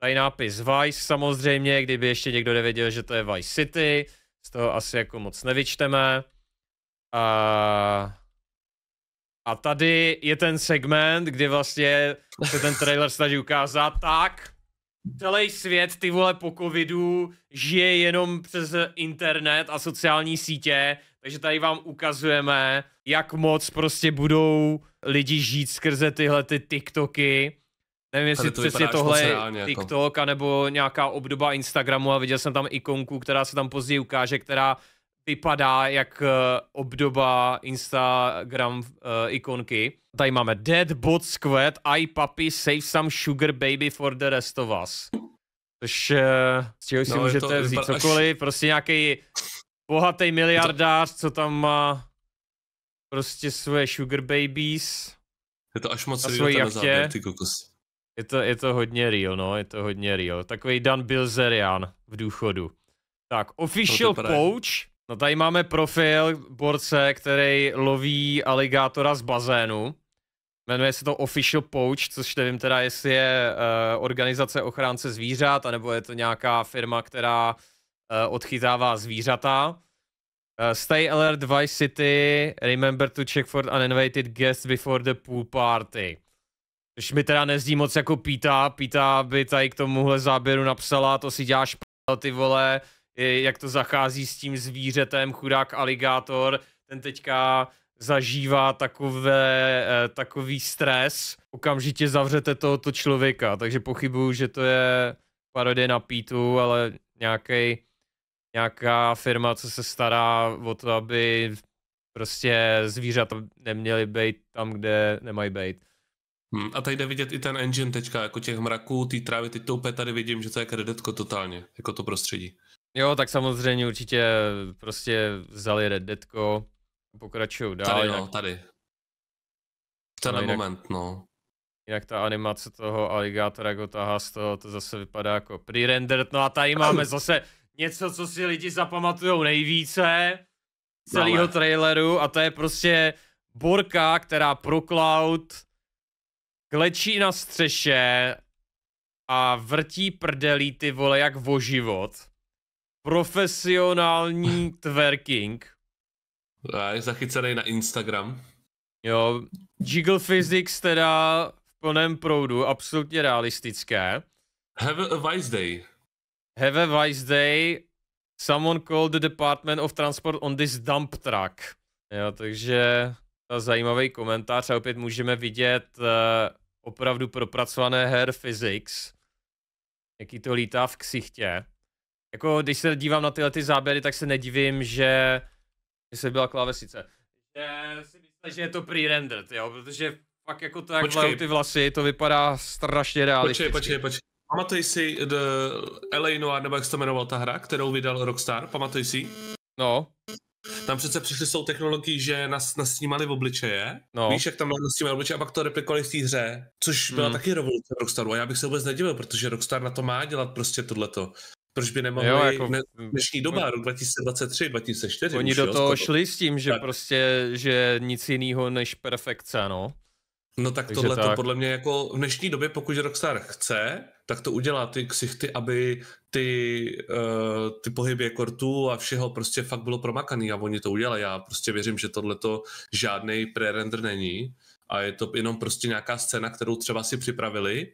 Tady nápis Vice samozřejmě, kdyby ještě někdo nevěděl, že to je Vice City, z toho asi jako moc nevyčteme. A, a tady je ten segment, kdy vlastně se ten trailer snaží ukázat, tak celý svět, ty vole, po covidu žije jenom přes internet a sociální sítě, takže tady vám ukazujeme, jak moc prostě budou lidi žít skrze tyhle ty TikToky. Nevím, jestli to přesně tohle je jako. TikTok, jako. anebo nějaká obdoba Instagramu a viděl jsem tam ikonku, která se tam později ukáže, která vypadá jak eh, obdoba Instagram uh, ikonky. Tady máme Dead Bot Squad, I Puppy, Save Some Sugar Baby for the Rest of Us. Což eh, z čeho si no, můžete vzít vzít cokoliv, až... prostě nějaký bohatý miliardář, co tam má prostě svoje sugar babies. Je to až moc real jachtě. záběr, ty kokos. Je to, je to hodně real, no, je to hodně real. Takový Dan Bilzerian v důchodu. Tak, official no, pouch No tady máme profil borce, který loví aligátora z bazénu. Jmenuje se to Official Poach, což nevím teda, jestli je uh, organizace ochránce zvířat, anebo je to nějaká firma, která uh, odchytává zvířata. Uh, stay alert, Vice City, remember to check for uninvited guests before the pool party. Což mi teda nezdí moc jako Píta, Píta by tady k tomuhle záběru napsala, to si děláš p***, ty vole, jak to zachází s tím zvířetem, chudák aligátor, ten teďka zažívá takové, eh, takový stres, okamžitě zavřete tohoto člověka, takže pochybuju, že to je parodie na pítu, ale nějaký nějaká firma, co se stará o to, aby prostě zvířata neměly být tam, kde nemají být. Hmm, a tady jde vidět i ten engine teďka, jako těch mraků, ty trávy, teď to úplně tady vidím, že to je kredetko totálně, jako to prostředí. Jo, tak samozřejmě určitě prostě vzali Red Deadko, pokračují dál. Tady no, jinak... tady. V ten no, jinak... moment, no. Jinak ta animace toho aligátora, jak ho tahá z toho, to zase vypadá jako pre-rendered. No a tady máme zase něco, co si lidi zapamatujou nejvíce celého traileru a to je prostě borka, která pro Cloud klečí na střeše a vrtí prdelí ty vole jak vo život profesionální twerking. Já je zachycený na Instagram. Jo, Jiggle Physics teda v plném proudu, absolutně realistické. Have a wise Day. Have a wise Day. Someone called the Department of Transport on this dump truck. Jo, takže ta zajímavý komentář a opět můžeme vidět uh, opravdu propracované her physics, jaký to lítá v ksichtě. Jako, když se dívám na tyhle ty záběry, tak se nedivím, že... se byla klávesice. Že si myslím, že je to pre-rendered, jo, protože fakt jako to, jak počkej. ty vlasy, to vypadá strašně realisticky. Počkej, počkej, počkej. Pamatuj si The eh, LA Noir, nebo jak se to jmenovala ta hra, kterou vydal Rockstar, pamatuj si? No. Tam přece přišli s tou technologií, že nas, nasnímali v obličeje. No. Víš, jak tam nasnímali obličeje a pak to replikovali v té hře, což byla hmm. taky revoluce Rockstaru. A já bych se vůbec nedivil, protože Rockstar na to má dělat prostě tohleto. Proč by nemohli jo, jako, ne, dnešní doba, rok 2023, 2004? Oni do toho jo, šli s tím, že tak. prostě, že nic jiného než perfekce, no. No tak Takže tohle tak. to podle mě jako v dnešní době, pokud Rockstar chce, tak to udělá ty ksichty, aby ty, uh, ty pohyby kortů a všeho prostě fakt bylo promakaný a oni to udělají. Já prostě věřím, že tohle to žádný pre-render není a je to jenom prostě nějaká scéna, kterou třeba si připravili,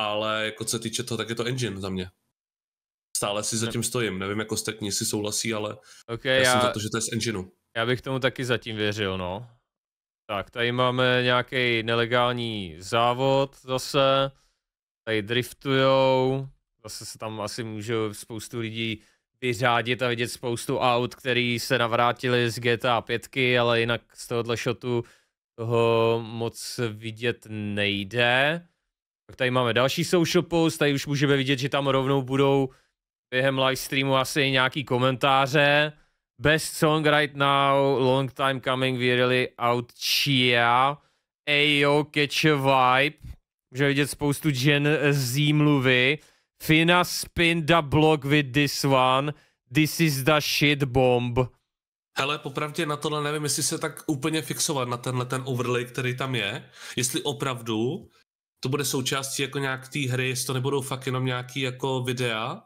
ale jako co se týče toho, tak je to engine za mě stále si zatím stojím. Nevím, jak ostatní si souhlasí, ale okay, já, já jsem za to, že to je z engineu. Já bych tomu taky zatím věřil, no. Tak, tady máme nějaký nelegální závod zase. Tady driftujou. Zase se tam asi může spoustu lidí vyřádit a vidět spoustu aut, který se navrátili z GTA 5, ale jinak z tohohle shotu toho moc vidět nejde. Tak tady máme další social post, tady už můžeme vidět, že tam rovnou budou během live streamu asi nějaký komentáře. Best song right now, long time coming, we really out Chia. Ayo, catch a vibe. Může vidět spoustu gen z mluvy. Fina spin the block with this one. This is the shit bomb. Hele, popravdě na tohle nevím, jestli se tak úplně fixovat na tenhle ten overlay, který tam je. Jestli opravdu to bude součástí jako nějak té hry, jestli to nebudou fakt jenom nějaký jako videa,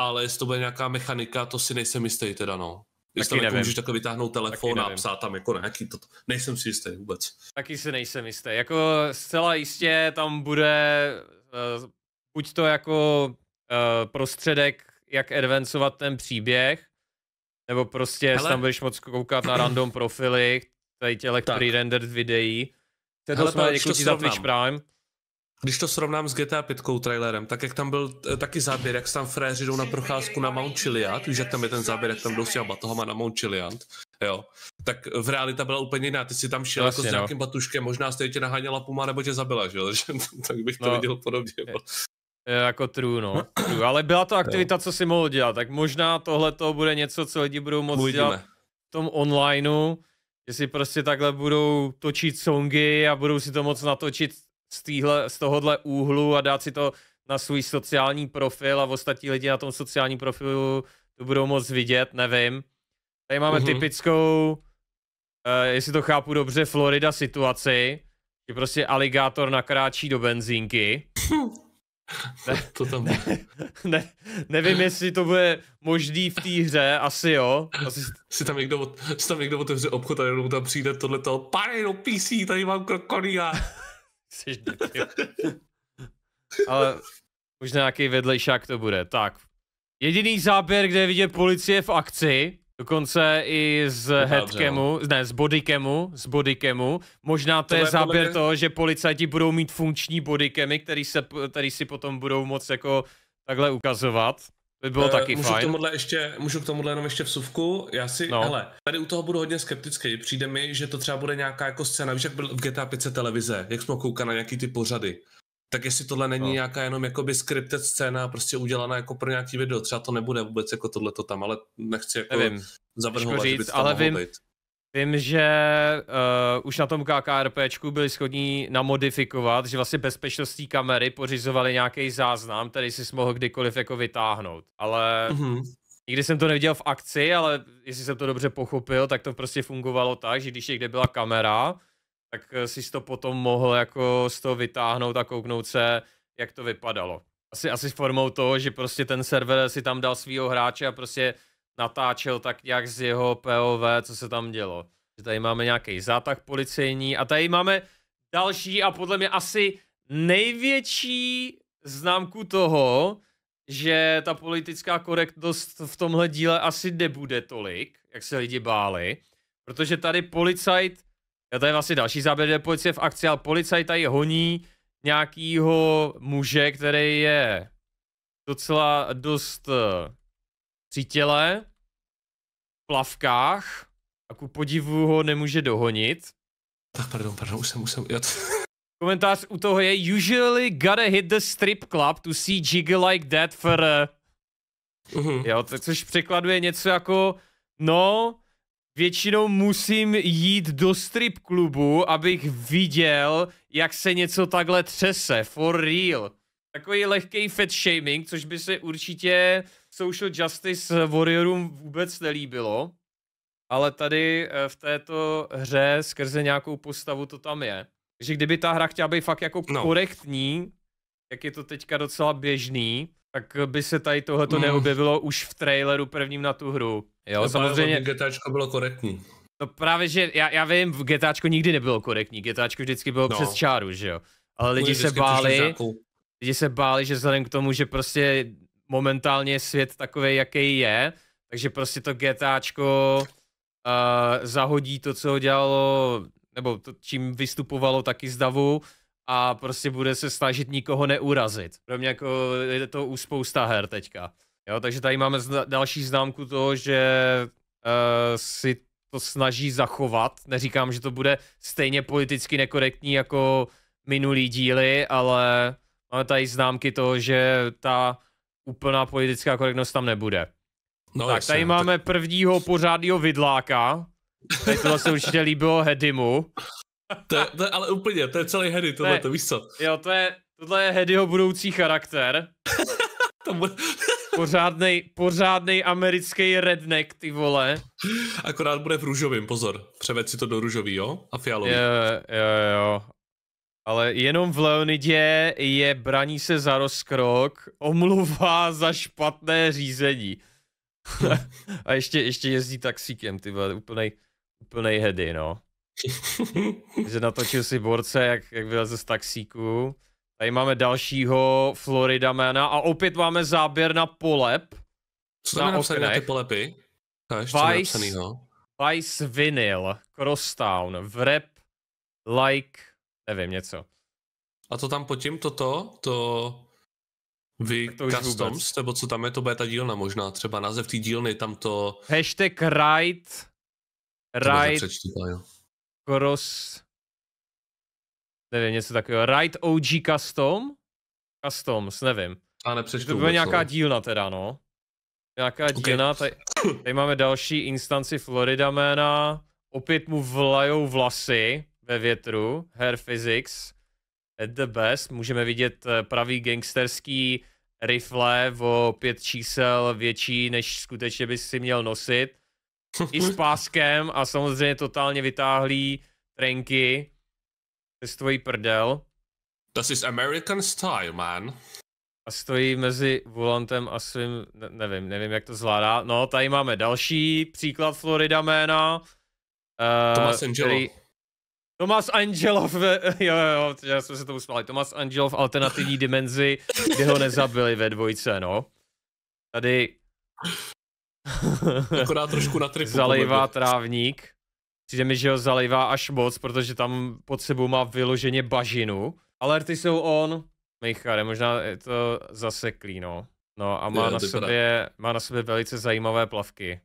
ale jestli to bude nějaká mechanika, to si nejsem jistý teda, no. Jestli tam jako nevím. můžeš takhle vytáhnout telefon a psát tam jako nějaký to, nejsem si jistý vůbec. Taky si nejsem jistý, jako zcela jistě tam bude uh, buď to jako uh, prostředek, jak advancovat ten příběh, nebo prostě Hele. tam budeš moc koukat na random profily, tady těle pre-rendered videí. Tohle jsme děkuji jako za Twitch Prime když to srovnám s GTA 5 trailerem, tak jak tam byl eh, taky záběr, jak tam fréři jdou na procházku na Mount Chiliad, víš, jak tam je ten záběr, jak tam jdou s těma batohama na Mount Chiliad, jo, tak v realita byla úplně jiná, ty si tam šel Jasně, jako s no. nějakým no. batuškem, možná jste tě naháněla puma nebo tě zabila, že jo, tak bych to no. viděl podobně. Je, je jako true, no. True. Ale byla to aktivita, co si mohl dělat, tak možná tohle to bude něco, co lidi budou moc Uvidíme. dělat v tom onlineu, že si prostě takhle budou točit songy a budou si to moc natočit z, týhle, z tohohle úhlu a dát si to na svůj sociální profil a ostatní lidi na tom sociálním profilu to budou moc vidět, nevím. Tady máme mm-hmm. typickou, uh, jestli to chápu dobře, Florida situaci, že prostě aligátor nakráčí do benzínky. Ne, to tam... ne, ne, nevím, jestli to bude možný v té hře, asi jo. Asi... Si tam někdo, si tam někdo otevře obchod a jenom tam přijde tohleto, pane, no PC, tady mám krokodýla. Jsi debil. Ale už nějaký vedlejšák to bude. Tak. Jediný záběr, kde je vidět policie v akci, dokonce i z no. headcamu, ne, z bodycamu, z bodycamu. Možná to, to je záběr podle... toho, že policajti budou mít funkční bodycamy, který, se, který si potom budou moc jako takhle ukazovat by bylo uh, taky můžu fajn. K ještě, můžu k tomuhle jenom ještě v suvku. Já si, no. hele, tady u toho budu hodně skeptický. Přijde mi, že to třeba bude nějaká jako scéna. Víš, jak byl v GTA 5 televize, jak jsme koukali na nějaký ty pořady. Tak jestli tohle není no. nějaká jenom jakoby scripted scéna, prostě udělaná jako pro nějaký video, třeba to nebude vůbec jako to tam, ale nechci jako Nevím. zavrhovat, říct, že by to ale vím, být. Vím, že uh, už na tom KKRPčku byli schodní namodifikovat, že vlastně bezpečnostní kamery pořizovaly nějaký záznam, který si mohl kdykoliv jako vytáhnout, ale mm-hmm. nikdy jsem to neviděl v akci, ale jestli jsem to dobře pochopil, tak to prostě fungovalo tak, že když někde byla kamera, tak eh, si to potom mohl jako z toho vytáhnout a kouknout se, jak to vypadalo. Asi, asi formou toho, že prostě ten server si tam dal svýho hráče a prostě natáčel tak nějak z jeho POV, co se tam dělo. Že tady máme nějaký zátah policejní a tady máme další a podle mě asi největší známku toho, že ta politická korektnost v tomhle díle asi nebude tolik, jak se lidi báli, protože tady policajt, já tady vlastně další záběr, kde policie v akci, ale policajt tady honí nějakýho muže, který je docela dost eh, těle, v plavkách a ku podivu ho nemůže dohonit. Tak pardon, pardon, už jsem musel jít. Komentář u toho je usually gotta hit the strip club to see jiggle like that for... A... Uh-huh. Jo, to, což překladuje něco jako no, většinou musím jít do strip klubu, abych viděl, jak se něco takhle třese, for real takový lehký fat shaming, což by se určitě social justice warriorům vůbec nelíbilo. Ale tady eh, v této hře skrze nějakou postavu to tam je. Takže kdyby ta hra chtěla být fakt jako no. korektní, jak je to teďka docela běžný, tak by se tady tohleto mm. neobjevilo už v traileru prvním na tu hru. Jo, no, samozřejmě. GTAčko bylo korektní. No právě, že já, já vím, GTAčko nikdy nebylo korektní, GTAčko vždycky bylo no. přes čáru, že jo. Ale lidi se báli, lidi se báli, že vzhledem k tomu, že prostě momentálně je svět takový, jaký je, takže prostě to GTAčko uh, eh, zahodí to, co dělalo, nebo to, čím vystupovalo taky z davu a prostě bude se snažit nikoho neurazit. Pro mě jako je to u spousta her teďka. Jo, takže tady máme zna- další známku toho, že uh, si to snaží zachovat. Neříkám, že to bude stejně politicky nekorektní jako minulý díly, ale máme tady známky toho, že ta úplná politická korektnost tam nebude. No, tak jasný, tady no, máme tak... prvního pořádního vidláka. Tady tohle se určitě líbilo Hedimu. To, je, to je ale úplně, to je celý Hedy, tohle, to víš co? Jo, to je, tohle je Hedyho budoucí charakter. to bude... pořádnej, pořádnej americký redneck, ty vole. Akorát bude v růžovým, pozor. Převed si to do růžový, jo? A fialový. Jo, jo, jo. Ale jenom v Leonidě je braní se za rozkrok, omluva za špatné řízení. a ještě, ještě jezdí taxíkem, ty vole, úplnej, úplnej hedy, no. že natočil si borce, jak, jak vyleze z taxíku. Tady máme dalšího Floridamana a opět máme záběr na polep. Co na je na ty polepy? Vice, no. Vice Vinyl, Crosstown, Vrep, Like, Nevím, něco. A to tam pod tím toto, to vy to Customs, vůbec. nebo co tam je, to bude ta dílna možná, třeba název té dílny, tam to... Hashtag right, right, cross, nevím, něco takového, right OG custom, customs, nevím. A nepřečtu. To byla nějaká no. dílna teda, no. Nějaká okay. dílna, tady, tady máme další instanci Florida jména, opět mu vlajou vlasy, ve větru, Hair Physics, at the best, můžeme vidět eh, pravý gangsterský rifle o pět čísel větší, než skutečně bys si měl nosit. I s páskem a samozřejmě totálně vytáhlý trenky přes tvojí prdel. To is American style, man. A stojí mezi volantem a svým, ne, nevím, nevím, jak to zvládá. No, tady máme další příklad Florida jména. Uh, Thomas Angelo. Který, Tomas Angelov, jo, jo, já jsme se to usmáli. Tomas Angelov v alternativní dimenzi, kde ho nezabili ve dvojce, no. Tady... Akorát trošku na tripu. Zalejvá trávník. Přijde mi, že ho zalejvá až moc, protože tam pod sebou má vyloženě bažinu. Alerty jsou on. Michale, možná je to zase no. No a má, je, na sobě, má na sobě velice zajímavé plavky.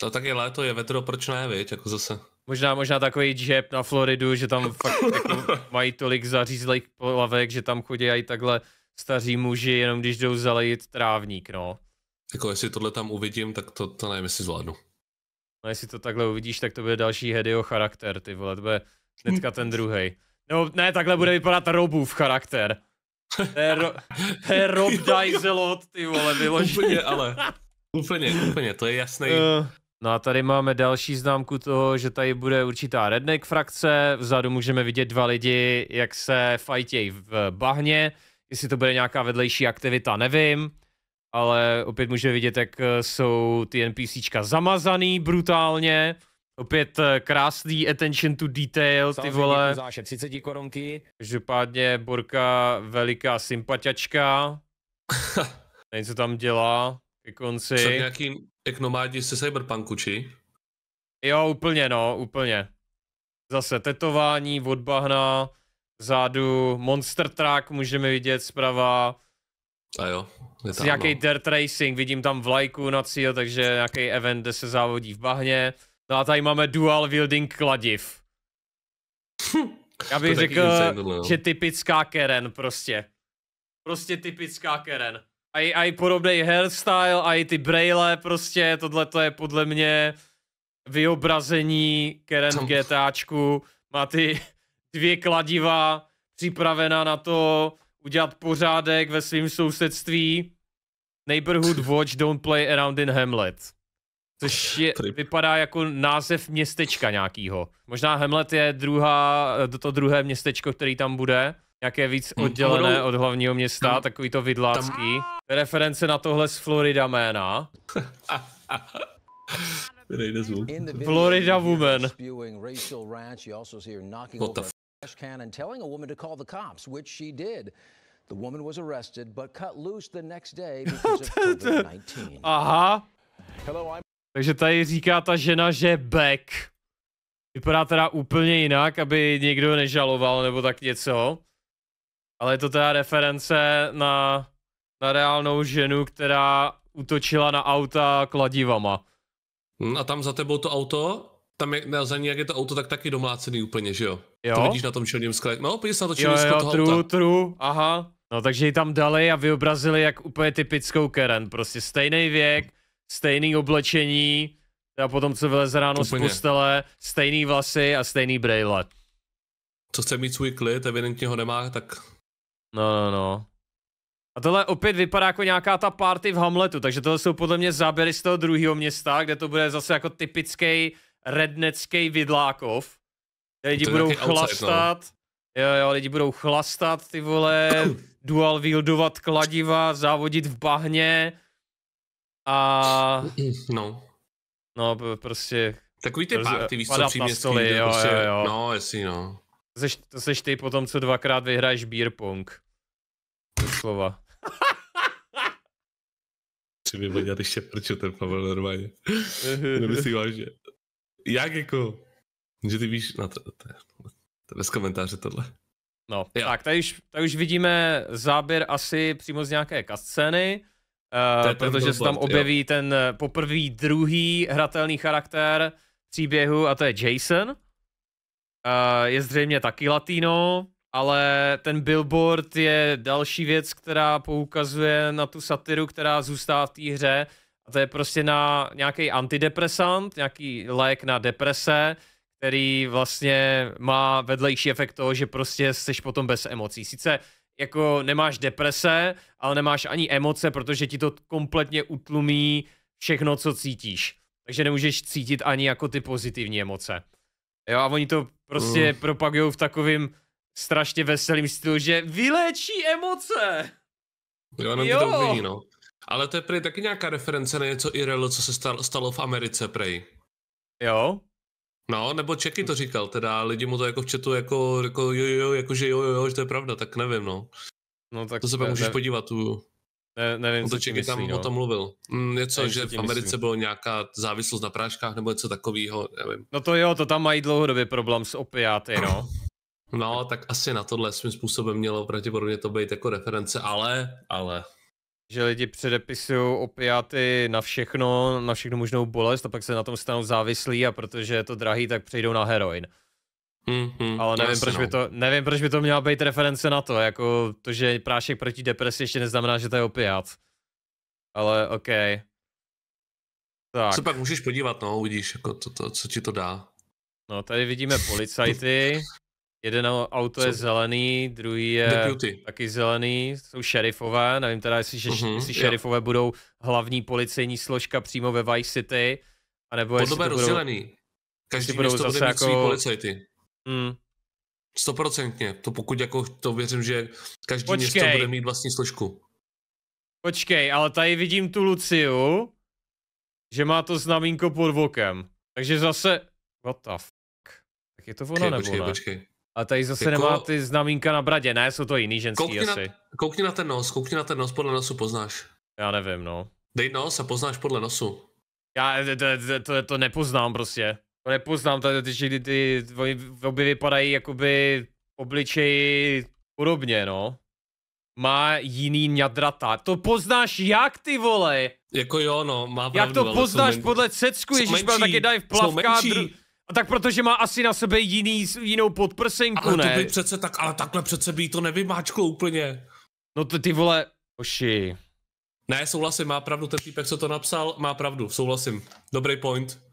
To tak je léto, je vedro, proč ne, viď? Jako zase. Možná, možná takový džep na Floridu, že tam fakt jako mají tolik zařízlých plavek, že tam chodí i takhle staří muži, jenom když jdou zalejit trávník, no. Jako jestli tohle tam uvidím, tak to, to nevím, jestli zvládnu. No jestli to takhle uvidíš, tak to bude další hedio charakter, ty vole, to bude hnedka ten druhý. No ne, takhle bude vypadat Robův charakter. To je, ro- to je Rob Dizelot, ty vole, vyloženě. Úplně, ale, úplně, úplně, to je jasný. Uh. No a tady máme další známku toho, že tady bude určitá redneck frakce, vzadu můžeme vidět dva lidi, jak se fajtějí v bahně, jestli to bude nějaká vedlejší aktivita, nevím, ale opět můžeme vidět, jak eh, jsou ty NPCčka zamazaný brutálně, opět eh, krásný attention to detail, ty vole. Záše 30 korunky. Každopádně Borka veliká sympatiačka, nevím, co tam dělá ke konci. Jsem nějaký jak nomádi se cyberpunku, či? Jo, úplně no, úplně. Zase tetování, odbahna, zádu, Monster Truck můžeme vidět zprava. A jo, je tam, nějaký no. dirt racing, vidím tam vlajku na cíl, takže nějaký event, kde se závodí v bahně. No a tady máme dual wielding kladiv. Já bych řekl, no. že typická Keren prostě. Prostě typická Keren. A i, podobný hairstyle, a i ty braille prostě, tohle to je podle mě vyobrazení Keren v GTAčku. Má ty dvě kladiva připravená na to udělat pořádek ve svém sousedství. Neighborhood Watch Don't Play Around in Hamlet. Což je, vypadá jako název městečka nějakýho. Možná Hamlet je druhá, to druhé městečko, který tam bude nějaké víc hmm, oddělené od hlavního města, hmm. takový to vidlácký. Reference na tohle z Florida jména. Florida woman. What the f- can and telling a woman to call the cops, which she did. The woman was arrested, but cut loose the next day because of COVID-19. Aha. Hello, I'm... Takže tady říká ta žena, že back. Vypadá teda úplně jinak, aby někdo nežaloval nebo tak něco. Ale je to teda reference na, na reálnou ženu, která útočila na auta kladivama. Hmm, a tam za tebou to auto, tam je, za ní, jak je to auto, tak taky domlácený úplně, že jo? jo? To vidíš na tom černém skle. No, pojď se na to černém skle jo, true, auta. true, aha. No, takže ji tam dali a vyobrazili jak úplně typickou Karen. Prostě stejný věk, stejný oblečení, a potom, co vyleze ráno úplně. z postele, stejný vlasy a stejný brejle. Co chce mít svůj klid, evidentně ho nemá, tak No, no, no. A tohle opět vypadá jako nějaká ta party v Hamletu, takže tohle jsou podle mě záběry z toho druhého města, kde to bude zase jako typický rednecký vidlákov. Lidi budou chlastat, outside, no. jo, jo, lidi budou chlastat, ty vole, dual wieldovat kladiva, závodit v bahně a... No. No, prostě... Takový ty party, víš co, příměstský, jo, prostě, jo, jo. no, jestli no seš, to seš ty potom, co dvakrát vyhraješ beer pong. Slova. Chci vyvodit ještě prčo ten Pavel normálně. Nemyslím mhm. vážně. Jak jako? Že ty víš, no to, to, to, to bez komentáře tohle. No, jo. tak tady už, tady už vidíme záběr asi přímo z nějaké kascény. uh, protože se tam objeví jo. ten eh, poprvý, druhý hratelný charakter příběhu a to je Jason. Eh, je zřejmě taky latino, ale ten billboard je další věc, která poukazuje na tu satiru, která zůstává v té hře. A to je prostě na nějaký antidepresant, nějaký lék na deprese, který vlastně má vedlejší efekt toho, že prostě jsi potom bez emocí. Sice jako nemáš deprese, ale nemáš ani emoce, protože ti to kompletně utlumí všechno, co cítíš. Takže nemůžeš cítit ani jako ty pozitivní emoce. Jo, a oni to prostě uh. propagují v takovým strašně veselým stylu, že vyléčí emoce. Jo, jenom jo. to uvidí, no. Ale to je prej taky nějaká reference na něco IRL, co se stalo v Americe, prej. Jo? No, nebo Čeky to říkal, teda lidi mu to jako v chatu jako, jako jo, jo, jako že jo, jo, jo, že to je pravda, tak nevím, no. No tak to se pak můžeš podívat tu ne, nevím, co myslí, tam no. o tom mluvil. Mm, něco, nevím, že v Americe myslím. bylo nějaká závislost na práškách nebo něco takového, nevím. No to jo, to tam mají dlouhodobě problém s opiáty, no. No, tak asi na tohle svým způsobem mělo pravděpodobně to být jako reference, ale, ale. Že lidi předepisují opiáty na všechno, na všechno možnou bolest a pak se na tom stanou závislí a protože je to drahý, tak přejdou na heroin. Mm-hmm, ale nevím jasno. proč, by no. to, nevím, proč by to měla být reference na to, jako to, že prášek proti depresi ještě neznamená, že to je opiát. Ale OK. Tak. Co pak můžeš podívat, no, uvidíš, jako to, to, co ti to dá. No, tady vidíme policajty, jeden auto co? je zelený, druhý je Deputy. taky zelený, jsou šerifové, nevím teda, jestli, že, mm-hmm, jestli šerifové jo. budou hlavní policejní složka přímo ve Vice City, anebo jestli to budou... rozdělený. Každý město zase bude mít jako... policajty. Mm. To pokud jako to věřím, že každý Počkej. město bude mít vlastní složku. Počkej, ale tady vidím tu Luciu, že má to znamínko pod vokem. Takže zase... What the fuck? Tak je to ona okay, nebo počkej, ne? Počkej. A tady zase jako... nemá ty znamínka na bradě, ne? Jsou to jiný ženský koukni asi. Na, koukni na ten nos, koukni na ten nos, podle nosu poznáš. Já nevím, no. Dej nos a poznáš podle nosu. Já to, to, to nepoznám prostě. To nepoznám, tady, ty, ty, ty obě vypadají jakoby obličej podobně, no. Má jiný ňadrata. To poznáš jak, ty vole? Jako jo, no, má pravdu, Jak to poznáš men... podle cecku, ježíš, byl taky dají v plavkách. A tak protože má asi na sebe jiný, jinou podprsenku, ale ne? Ale to přece tak, ale takhle přece by to nevymáčklo úplně. No to ty vole, oši. Ne, souhlasím, má pravdu, ten týpek, co to napsal, má pravdu, souhlasím. Dobrý point.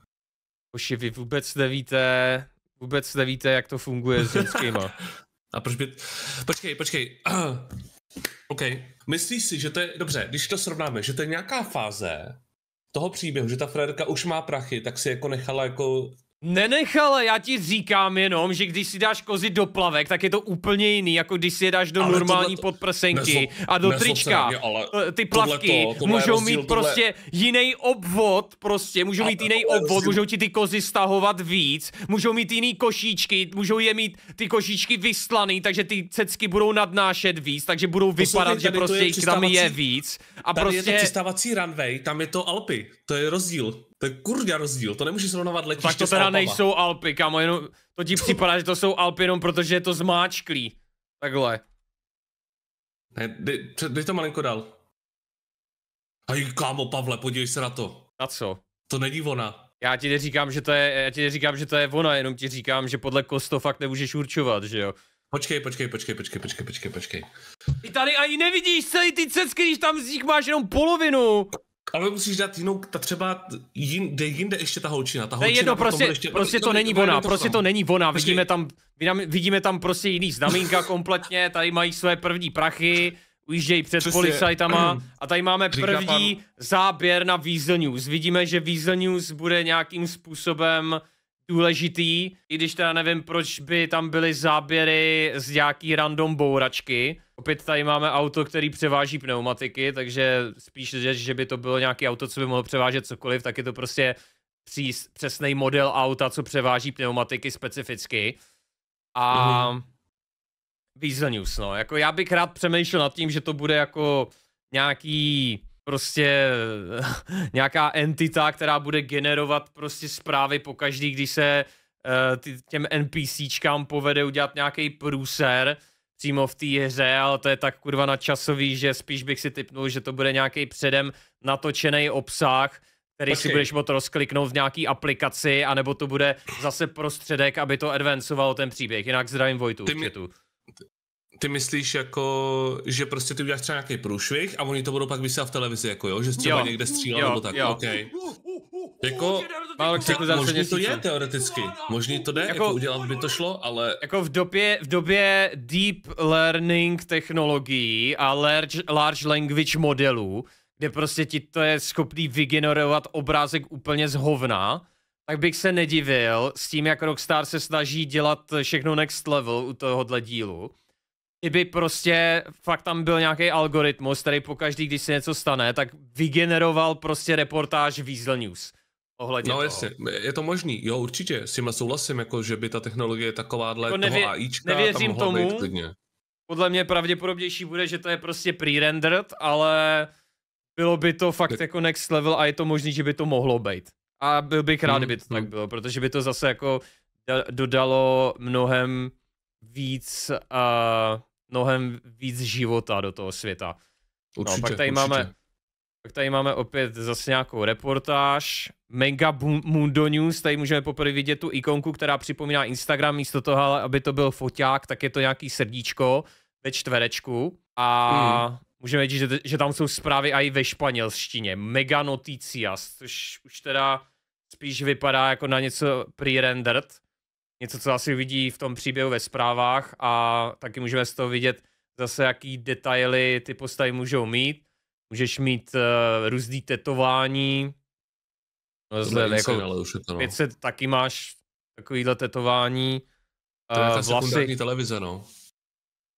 Už vy vůbec nevíte, vůbec nevíte, jak to funguje s ženskýma. A proč by... Počkej, počkej. OK. Myslíš si, že to je... Dobře, když to srovnáme, že to je nějaká fáze toho příběhu, že ta frérka už má prachy, tak si jako nechala jako Nenechala, já ti říkám jenom, že když si dáš kozy do plavek, tak je to úplně jiný, jako když si je dáš do ale normální to, podprsenky nezlob, a do trička. Mě, ale eh, ty plavky tohle to, tohle můžou rozdíl, mít tohle... prostě jiný obvod, prostě můžou mít jiný obvod, můžou ti ty kozy stahovat víc, můžou mít jiný košíčky, můžou je mít ty košíčky vyslaný, takže ty cecky budou nadnášet víc, takže budou vypadat, Posledný, že prostě jich tam je víc. A tady prostě... je to prostě- přistávací runway, tam je to Alpy, to je rozdíl. To je kurňa rozdíl, to nemůžeš srovnávat letiště Tak to teda nejsou Alpy, kamo, jenom to ti připadá, že to jsou Alpy jenom protože je to zmáčklý. Takhle. Ne, dej, dej to malinko dál. Hej, kámo, Pavle, podívej se na to. Na co? To není ona. Já ti neříkám, že to je, já ti neříkám, že to je ona, jenom ti říkám, že podle kosto fakt nemůžeš určovat, že jo. Počkej, počkej, počkej, počkej, počkej, počkej, počkej. Ty tady ani nevidíš celý ty cecky, když tam z nich máš jenom polovinu ale musíš dát jinou, ta třeba jin, jde jinde ještě ta holčina. Ta holčina ne, jedno, prostě, ještě, prostě to, no, není no, ona, prostě to není ona. Vidíme tam, vidíme tam prostě jiný znamínka kompletně, tady mají své první prachy, ujíždějí před Přesně. policajtama a tady máme Říká první pan... záběr na Weasel News. Vidíme, že Weasel News bude nějakým způsobem důležitý, i když teda nevím, proč by tam byly záběry z nějaký random bouračky. Opět tady máme auto, který převáží pneumatiky, takže spíš, že by to bylo nějaké auto, co by mohlo převážet cokoliv, tak je to prostě přesný model auta, co převáží pneumatiky specificky. A mm-hmm. Weasel News, no. Jako já bych rád přemýšlel nad tím, že to bude jako nějaký prostě nějaká entita, která bude generovat prostě zprávy po každý, když se eh, těm NPCčkám povede udělat nějaký průser přímo v té hře, ale to je tak kurva na časový, že spíš bych si typnul, že to bude nějaký předem natočený obsah, který Počkej. si budeš moct rozkliknout v nějaký aplikaci, anebo to bude zase prostředek, aby to advancovalo ten příběh. Jinak zdravím Vojtu. Ty mě, ty myslíš jako, že prostě ty uděláš třeba nějaký průšvih a oni to budou pak vysílat v televizi, jako jo, že třeba jo. někde střílel nebo tak, jo. Okay. Jako, Málek jako možný to je teoreticky, možný to jde, jako, jako udělat by to šlo, ale... Jako v době, v době deep learning technologií a large, large language modelů, kde prostě ti to je schopný vygenerovat obrázek úplně z hovna, tak bych se nedivil s tím, jak Rockstar se snaží dělat všechno next level u tohohle dílu kdyby prostě fakt tam byl nějaký algoritmus, který každý, když se něco stane, tak vygeneroval prostě reportáž Weasel News. Ohledně no jasně, je to možný, jo určitě, s tímhle souhlasím, jako že by ta technologie takováhle jako nevě- toho AIčka nevěřím tam tomu, být klidně. Podle mě pravděpodobnější bude, že to je prostě pre-rendered, ale bylo by to fakt ne- jako next level a je to možný, že by to mohlo být. A byl bych rád, hmm, to hmm. tak mm. bylo, protože by to zase jako dodalo mnohem víc uh, mnohem víc života do toho světa. No, určitě, no, pak tady určitě. máme pak tady máme opět zase nějakou reportáž. Mega Mundo News, tady můžeme poprvé vidět tu ikonku, která připomíná Instagram, místo toho, ale aby to byl foťák, tak je to nějaký srdíčko ve čtverečku. A mm. můžeme vidět, že, že tam jsou zprávy i ve španělštině. Mega Noticias, což už teda spíš vypadá jako na něco pre-rendered něco, co asi vidí v tom příběhu ve zprávách a taky můžeme z toho vidět zase, jaký detaily ty postavy můžou mít. Můžeš mít uh, různý tetování. Zde, jako, ale už je to, no. 500 taky máš takovýhle tetování. To je ta eh, vlasy, televize, no.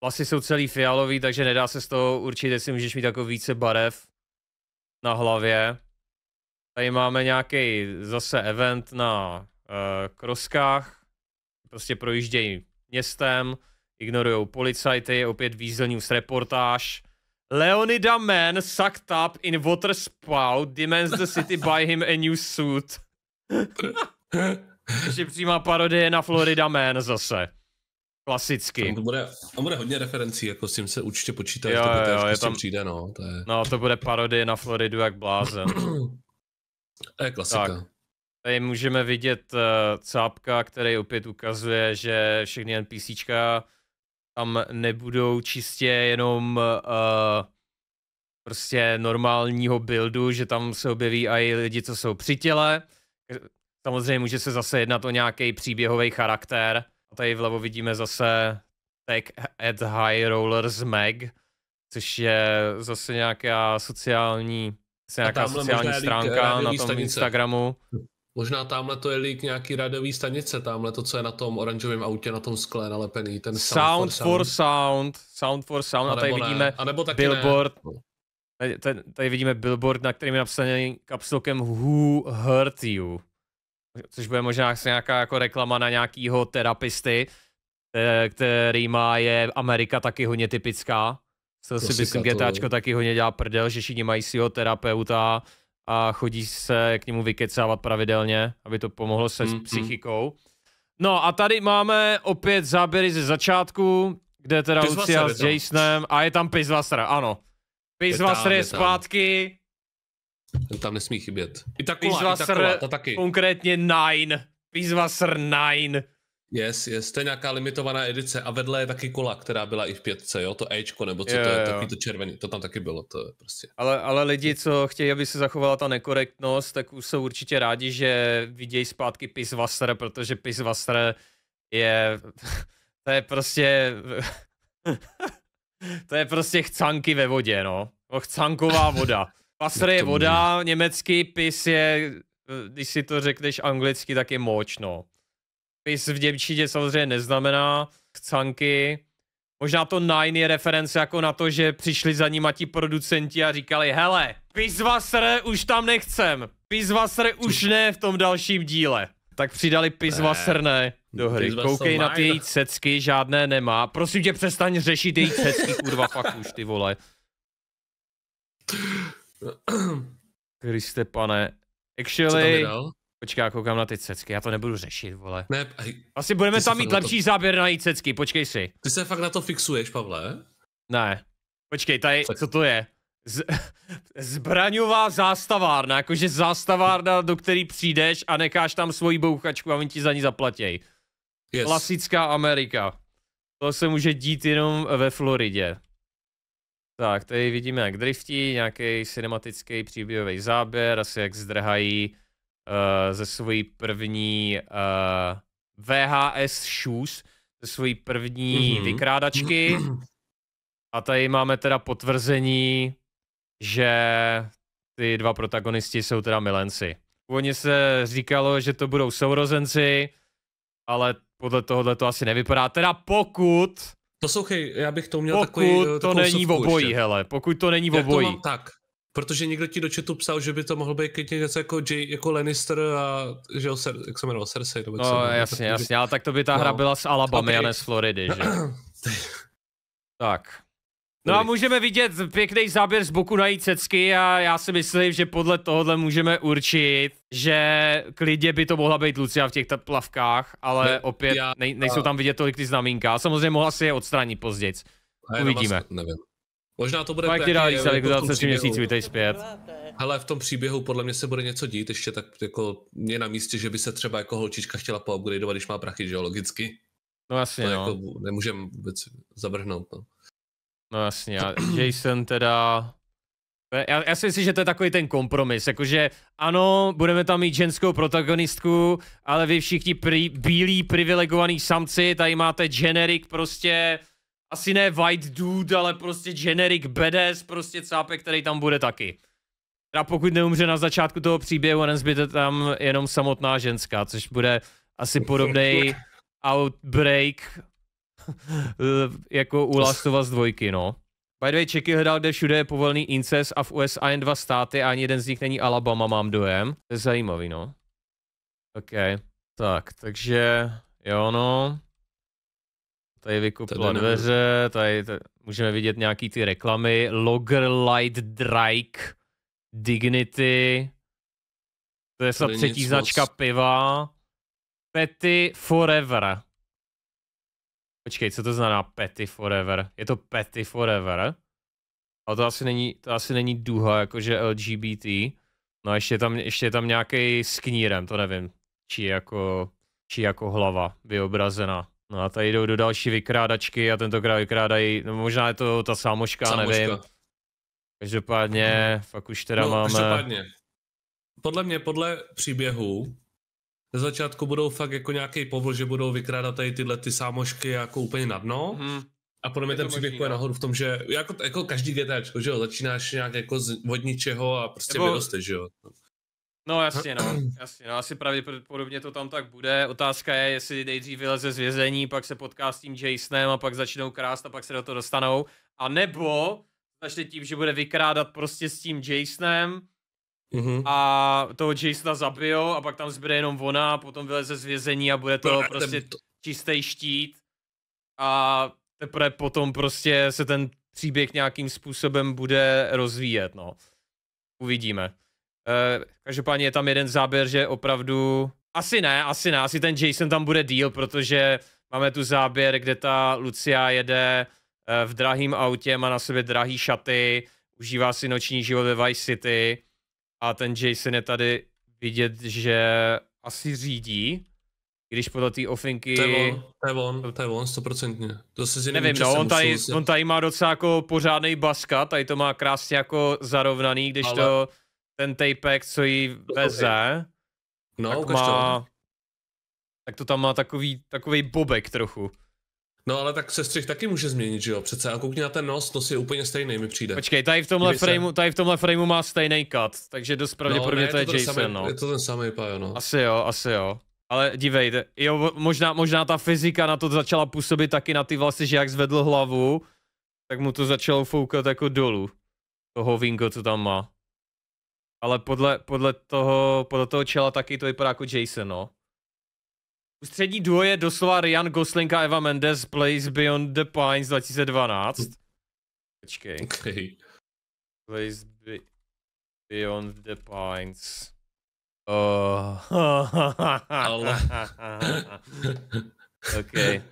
Vlasy jsou celý fialový, takže nedá se z toho určit, jestli můžeš mít jako více barev na hlavě. Tady máme nějaký zase event na uh, kroskách prostě projíždějí městem, ignorují policajty, opět Weasel News reportáž. Leonida Man sucked up in water spout, demands the city buy him a new suit. Ještě přímá parodie na Florida Man zase. Klasicky. To bude, tam bude hodně referencí, jako s tím se určitě počítá, jo, to jo, je prostě tam... přijde, no. To je... No, to bude parodie na Floridu jak blázen. to je klasika. Tak. Tady můžeme vidět uh, cápka, který opět ukazuje, že všechny NPC tam nebudou čistě jenom uh, prostě normálního buildu, že tam se objeví i lidi, co jsou při těle. Samozřejmě může se zase jednat o nějaký příběhový charakter. A tady vlevo vidíme zase tag at High Rollers Mag, což je zase nějaká sociální, nějaká sociální stránka na tom stanice. Instagramu. Možná tamhle to je lík nějaký radiový stanice, tamhle to, co je na tom oranžovém autě, na tom skle nalepený. Ten sound, sound for sound. Sound for sound. A, a tady ne. vidíme a nebo taky billboard. Ne. Tady, tady vidíme billboard, na kterém je napsaný kapsulkem Who Hurt You. Což bude možná nějaká jako reklama na nějakýho terapisty, eh, který má je Amerika taky hodně typická. To si myslím, GTAčko taky hodně dělá prdel, že všichni mají svého terapeuta a chodí se k němu vykecávat pravidelně, aby to pomohlo se mm-hmm. s psychikou. No a tady máme opět záběry ze začátku, kde teda Lucia s no. Jasonem a je tam Pizvasser. ano. Pizvasser je, je, zpátky. Ten tam nesmí chybět. I ta kola, i ta kola, ta taky. konkrétně Nine. Pizvasser Nine. Yes, yes, to je nějaká limitovaná edice a vedle je taky kola, která byla i v pětce, jo, to Ečko, nebo co je, to je, jo. takový to červený, to tam taky bylo, to je prostě. Ale, ale lidi, co chtějí, aby se zachovala ta nekorektnost, tak už jsou určitě rádi, že vidějí zpátky Pisvasser, protože Pisvasser je, to je prostě, to je prostě chcanky ve vodě, no, no chcanková voda. Pasr je voda, německý pis je, když si to řekneš anglicky, tak je moč, no. Pis v Děvčítě samozřejmě neznamená. Chcanky. Možná to Nine je reference jako na to, že přišli za a ti producenti a říkali, hele, Pisvasr už tam nechcem. Pisvasr už ne v tom dalším díle. Tak přidali Pisvasr ne do hry. Koukej na ty její cecky, žádné nemá. Prosím tě, přestaň řešit její cecky, kurva, fakt už ty vole. Kriste pane. Actually, Počkej, já koukám na ty cecky, já to nebudu řešit, vole. Ne, Asi budeme tam mít lepší to... záběr na jít cecky, počkej si. Ty se fakt na to fixuješ, Pavle? Ne. Počkej, tady, co to je? Z, zbraňová zástavárna, jakože zástavárna, do který přijdeš a necháš tam svoji bouchačku a oni ti za ní zaplatěj. Yes. Klasická Amerika. To se může dít jenom ve Floridě. Tak, tady vidíme, jak driftí, nějaký cinematický příběhový záběr, asi jak zdrhají Eh, ze svojí první eh, VHS Shoes, ze svojí první mm-hmm. vykrádačky. A tady máme teda potvrzení, že ty dva protagonisti jsou teda milenci. Původně se říkalo, že to budou sourozenci, ale podle tohohle to asi nevypadá. Teda pokud... To jsou, já bych to měl pokud takový... Pokud eh, to není v obojí, hele. Pokud to není v obojí. tak. Protože někdo ti do chatu psal, že by to mohlo být klidně něco jako, J, jako Lannister a že Ser, jak se jmenoval, Cersei. Nebo no jmenoval, jasně, tak, jasně, ale tak to by ta no. hra byla z Alabama, okay. a ne z Floridy, že? tak. No a můžeme vidět pěkný záběr z boku na její cecky a já si myslím, že podle tohohle můžeme určit, že klidně by to mohla být Lucia v těch plavkách, ale ne, opět já, nej, nejsou tam vidět tolik ty znamínka. Samozřejmě mohla si je odstranit později. Uvidíme. Vás, nevím. Možná to bude tak. ti dá výsledek eh, za jako tři měsíců, vítej zpět. Hele, v tom příběhu podle mě se bude něco dít, ještě tak jako mě na místě, že by se třeba jako holčička chtěla poupgradeovat, když má prachy, že jo, logicky. No jasně, to no. Jako nemůžem vůbec zabrhnout, no. No jasně, a Jason teda... Já, já si myslím, že to je takový ten kompromis, jakože ano, budeme tam mít ženskou protagonistku, ale vy všichni pri, bílí privilegovaní samci, tady máte generik prostě asi ne white dude, ale prostě generic badass, prostě cápek, který tam bude taky. Teda pokud neumře na začátku toho příběhu a nezbyte tam jenom samotná ženská, což bude asi podobný outbreak jako u Last of Us dvojky, no. By the way, Čeky hledal, kde všude je povolný incest a v USA jen dva státy a ani jeden z nich není Alabama, mám dojem. To je zajímavý, no. OK. Tak, takže jo no. Tady vykupila dveře, tady, tady můžeme vidět nějaký ty reklamy. Logger Light Drake, Dignity, to je snad třetí značka moc. piva. Petty Forever. Počkej, co to znamená Petty Forever? Je to Petty Forever? Ale to asi není, to asi není duha, jakože LGBT. No a ještě je tam, ještě tam nějaký s knírem, to nevím, či jako, či jako hlava vyobrazená. No a tady jdou do další vykrádačky a tentokrát vykrádají, no možná je to ta sámoška, sámoška. nevím. Každopádně, hmm. fakt už teda no, máme... Každopádně. Podle mě, podle příběhu, ze začátku budou fakt jako nějaký povl, že budou vykrádat tady tyhle ty sámošky jako úplně na dno. Hmm. A podle mě ten příběh je no. nahoru v tom, že jako, jako každý GTAčko, že jo, začínáš nějak jako z, od ničeho a prostě Nebo... vyrosteš, že jo. No jasně, no. Jasně, no. Asi pravděpodobně to tam tak bude. Otázka je, jestli nejdřív vyleze z vězení, pak se potká s tím Jasonem a pak začnou krást a pak se do toho dostanou. A nebo začne tím, že bude vykrádat prostě s tím Jasonem mm-hmm. a toho Jasona zabijou a pak tam zbyde jenom ona a potom vyleze z vězení a bude to prostě to... čistý štít. A teprve potom prostě se ten příběh nějakým způsobem bude rozvíjet, no. Uvidíme. Eh, každopádně je tam jeden záběr, že opravdu... Asi ne, asi ne, asi ten Jason tam bude díl, protože máme tu záběr, kde ta Lucia jede eh, v drahým autě, má na sobě drahý šaty, užívá si noční život ve Vice City a ten Jason je tady vidět, že asi řídí, když podle té ofinky... To je on, to je on, to je on, stoprocentně. To se Nevím, no, on tady, on tady má docela jako pořádný baska, tady to má krásně jako zarovnaný, když Ale... to ten tapek, co jí veze, no, tak, má, to. tak to tam má takový, takový bobek trochu. No ale tak se střih taky může změnit, že jo? Přece a koukni na ten nos, nos je úplně stejný, mi přijde. Počkej, tady v tomhle, frameu, tady v tomhle frameu má stejný cut, takže dost no, pravděpodobně no, to, to je, to Jason, samý, no. Je to ten samý, pájo, no. Asi jo, asi jo. Ale dívejte, jo, možná, možná ta fyzika na to začala působit taky na ty vlasy, že jak zvedl hlavu, tak mu to začalo foukat jako dolů. To hovínko, co tam má. Ale podle, podle, toho, podle toho čela taky to vypadá jako Jason, no. Ústřední duo je doslova Ryan Gosling a Eva Mendes Place Beyond the Pines 2012. Počkej. Okay. Place be Beyond the Pines. Oh. Ale... okay.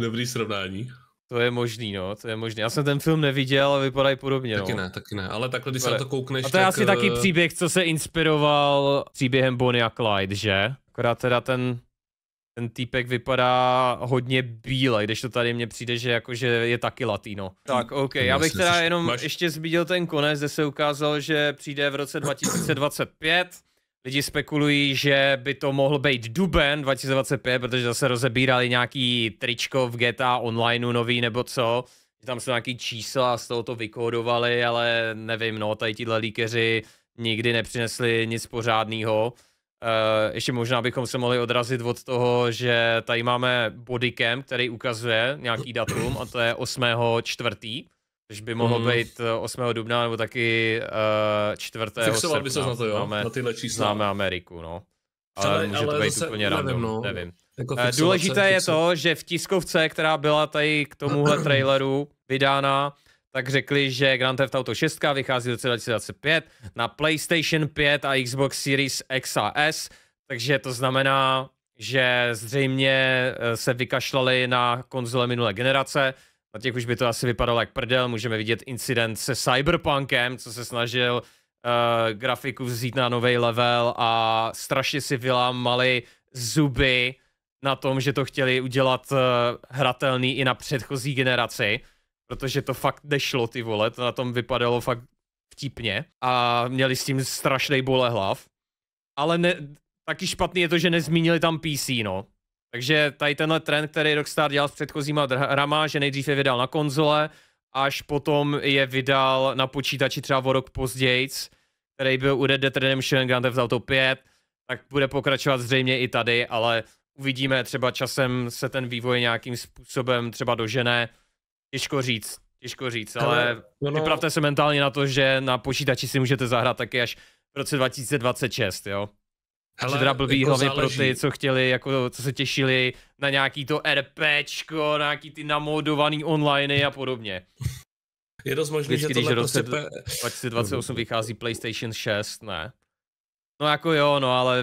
Dobrý srovnání. To je možný, no, to je možný. Já jsem ten film neviděl, ale vypadají podobně, taky no. ne, taky ne, ale takhle, když se na to koukneš, A to je tak... asi taky eh, příběh, co se inspiroval příběhem Bonnie a Clyde, že? Akorát teda ten, ten týpek vypadá hodně bíle, když to tady mně přijde, že jakože je taky latino. Tak, OK, hmm, já bych teda jenom ještě zbídil ten konec, kde se ukázal, že přijde v roce 2025 Lidi spekulují, že by to mohl být duben 2025, protože zase rozebírali nějaký tričko v GTA Online nový nebo co. Tam jsou nějaký čísla, z toho to vykódovali, ale nevím, no, tady tíhle líkeři nikdy nepřinesli nic pořádného. Uh, ještě možná bychom se mohli odrazit od toho, že tady máme bodycam, který ukazuje nějaký datum a to je 8. čtvrtý. Což by mohlo mm. být 8. Eh, dubna nebo taky uh, eh, 4. Fixoval by se na to, jo, máme, na tyhle čísla. Známe Ameriku, no. Ale, ale může ale to být zase, úplně nevím, random, no. nevím. Jako eh, fixovat, Důležité fixovace. je to, že v tiskovce, která byla tady k tomuhle traileru vydána, tak řekli, že Grand Theft Auto 6 vychází do 2025 na PlayStation 5 a Xbox Series X a S, takže to znamená, že zřejmě se vykašlali na konzole minulé generace, na těch už by to asi vypadalo jak prdel, můžeme vidět incident se Cyberpunkem, co se snažil uh, grafiku vzít na nový level a strašně si vylámali zuby na tom, že to chtěli udělat uh, hratelný i na předchozí generaci, protože to fakt nešlo ty vole, to na tom vypadalo fakt vtipně a měli s tím strašný bolehlav. Ale ne, taky špatný je to, že nezmínili tam PC, no. Takže tady tenhle trend, který Rockstar dělal s předchozíma hrama, že nejdřív je vydal na konzole, až potom je vydal na počítači třeba o rok později, který byl u Red Dead Redemption, Grand Theft Auto 5, tak bude pokračovat zřejmě i tady, ale uvidíme, třeba časem se ten vývoj nějakým způsobem třeba dožene. Těžko říct, těžko říct, ale no, no. připravte se mentálně na to, že na počítači si můžete zahrát taky až v roce 2026, jo? Hele, teda blbý jako hlavy pro ty, co chtěli, jako, co se těšili na nějaký to RPčko, na nějaký ty namodovaný online a podobně. Je dost možný, Vždycky, že tohle prostě... Roce 2028 vychází PlayStation 6, ne? No jako jo, no ale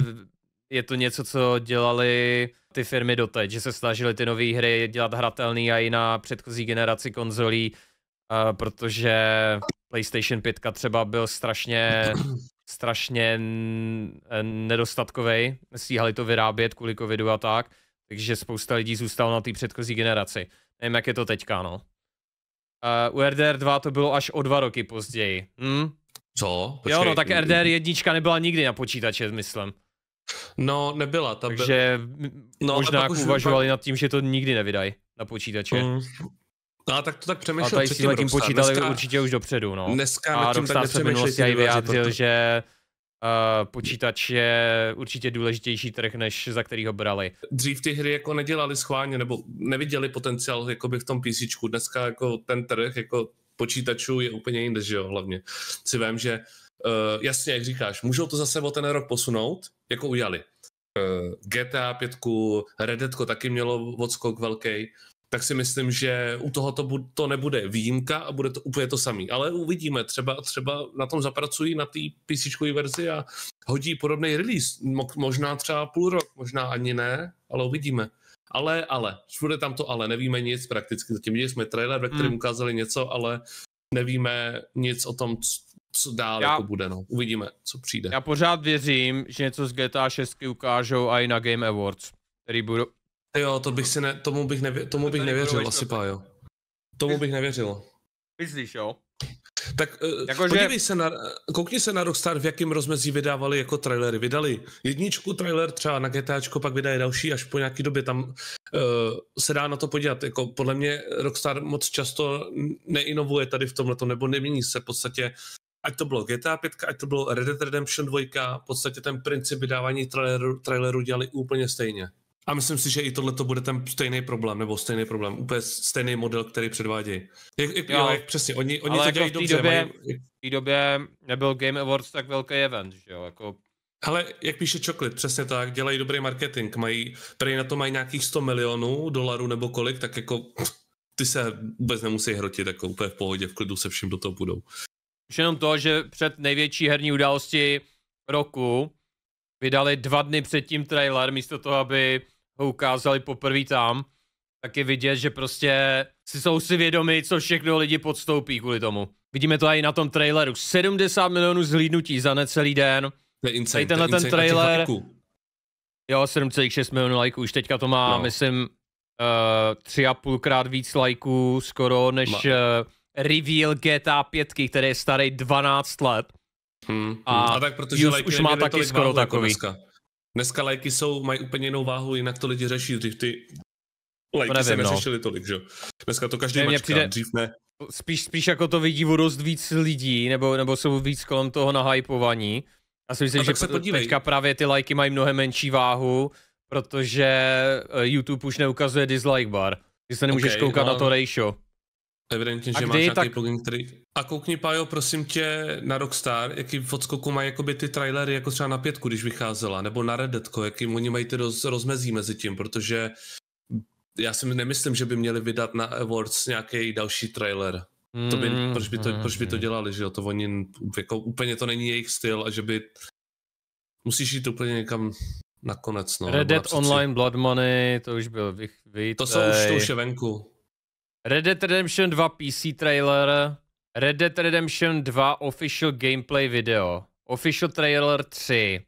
je to něco, co dělali ty firmy doteď, že se snažili ty nové hry dělat hratelný a i na předchozí generaci konzolí, uh, protože PlayStation 5 třeba byl strašně strašně e, nedostatkový, stíhali to vyrábět kvůli covidu a tak, takže spousta lidí zůstalo na té předchozí generaci. Nevím, jak je to teďka, no. Uh, u RDR 2 to bylo až o dva roky později. Hm? Co? Počkej. Jo, no tak RDR 1 nebyla nikdy na počítače, myslím. No, nebyla. Ta Takže by... no, možná uvažovali pak... nad tím, že to nikdy nevydají na počítače. Mm, No a tak to tak přemýšlel. A tady s tím počítali dneska, určitě už dopředu, no. Dneska a Rockstar se v minulosti i vyjádřil, že Uh, počítač je určitě důležitější trh, než za který ho brali. Dřív ty hry jako nedělali schválně, nebo neviděli potenciál jako by v tom PC. Dneska jako ten trh jako počítačů je úplně jinde, že jo, hlavně. Si vím, že uh, jasně, jak říkáš, můžou to zase o ten rok posunout, jako udělali. Uh, eh, GTA 5, Redetko taky mělo odskok velký, tak si myslím, že u toho to, to nebude výjimka a bude to úplně to samý. Ale uvidíme, třeba, třeba na tom zapracují na té PC verzi a hodí podobný release. Mo, možná třeba půl rok, možná ani ne, ale uvidíme. Ale, ale, všude tam to ale, nevíme nic prakticky. Zatím viděli jsme trailer, ve kterém hmm. ukázali něco, ale nevíme nic o tom, co dál já, jako bude, no. Uvidíme, co přijde. Já pořád věřím, že něco z GTA 6 ukážou i na Game Awards, který budou, Jo, to bych si ne, tomu bych, nevě, tomu bych nevěřil asi, pá, jo. Tomu bych nevěřil. Myslíš, jo? Tak jako, podívej že... se na, koukni se na Rockstar, v jakém rozmezí vydávali jako trailery. Vydali jedničku trailer třeba na GTAčko, pak vydají další až po nějaký době. Tam uh, se dá na to podívat. Jako, podle mě Rockstar moc často neinovuje tady v tomhle, nebo nemění se v podstatě ať to bylo GTA 5, ať to bylo Red Dead Redemption 2, v podstatě ten princip vydávání traileru, traileru dělali úplně stejně. A myslím si, že i tohle to bude ten stejný problém, nebo stejný problém, úplně stejný model, který předvádějí. Jak, jak, jo. Jo, jak přesně, oni, oni to jako dělají v dobře. Době, mají... V té době nebyl Game Awards tak velký event, že jo? Jako... Ale jak píše Čoklit, přesně tak, dělají dobrý marketing, mají, prý na to mají nějakých 100 milionů dolarů nebo kolik, tak jako ty se vůbec nemusí hrotit, jako úplně v pohodě, v klidu se vším do toho budou. Už jenom to, že před největší herní události roku vydali dva dny předtím trailer, místo toho, aby ho ukázali poprvé tam, tak je vidět, že prostě si jsou si vědomi, co všechno lidi podstoupí kvůli tomu. Vidíme to i na tom traileru. 70 milionů zhlídnutí za necelý den. To je insane, tenhle to ten trailer. Jo, 7,6 milionů lajků. Už teďka to má, no. myslím, uh, tři a půlkrát víc lajků skoro, než uh, reveal GTA 5, který je starý 12 let. Hmm, A, a tak protože už, už má taky skoro jako takový. Dneska. Dneska lajky jsou, mají úplně jinou váhu, jinak to lidi řeší, dřív ty lajky nevím, se neřešily no. tolik, že Dneska to každý mačka, přijde... dřív ne. Spíš, spíš jako to vidí o dost víc lidí, nebo, nebo jsou víc kolem toho nahypovaní. Já si myslím, a že se podívej. teďka právě ty lajky mají mnohem menší váhu, protože eh, YouTube už neukazuje dislike bar. Ty se nemůžeš okay, koukat no. na to ratio. Evidentně, že máš nějaký tak... plugin, který... A koukni, Pájo, prosím tě, na Rockstar, jaký v odskoku mají jakoby ty trailery, jako třeba na pětku, když vycházela, nebo na Redditko, jakým oni mají ty roz, rozmezí mezi tím, protože já si nemyslím, že by měli vydat na Awards nějaký další trailer. Mm, to by, mm, proč, by to, mm, proč by to mm. dělali, že jo? To oni, jako úplně to není jejich styl a že by... Musíš jít úplně někam nakonec, no. Red Dead Online, Blood Money, to už byl vy, vy, To jsou už, to už je venku. Red Dead Redemption 2 PC trailer, Red Dead Redemption 2 official gameplay video, official trailer 3,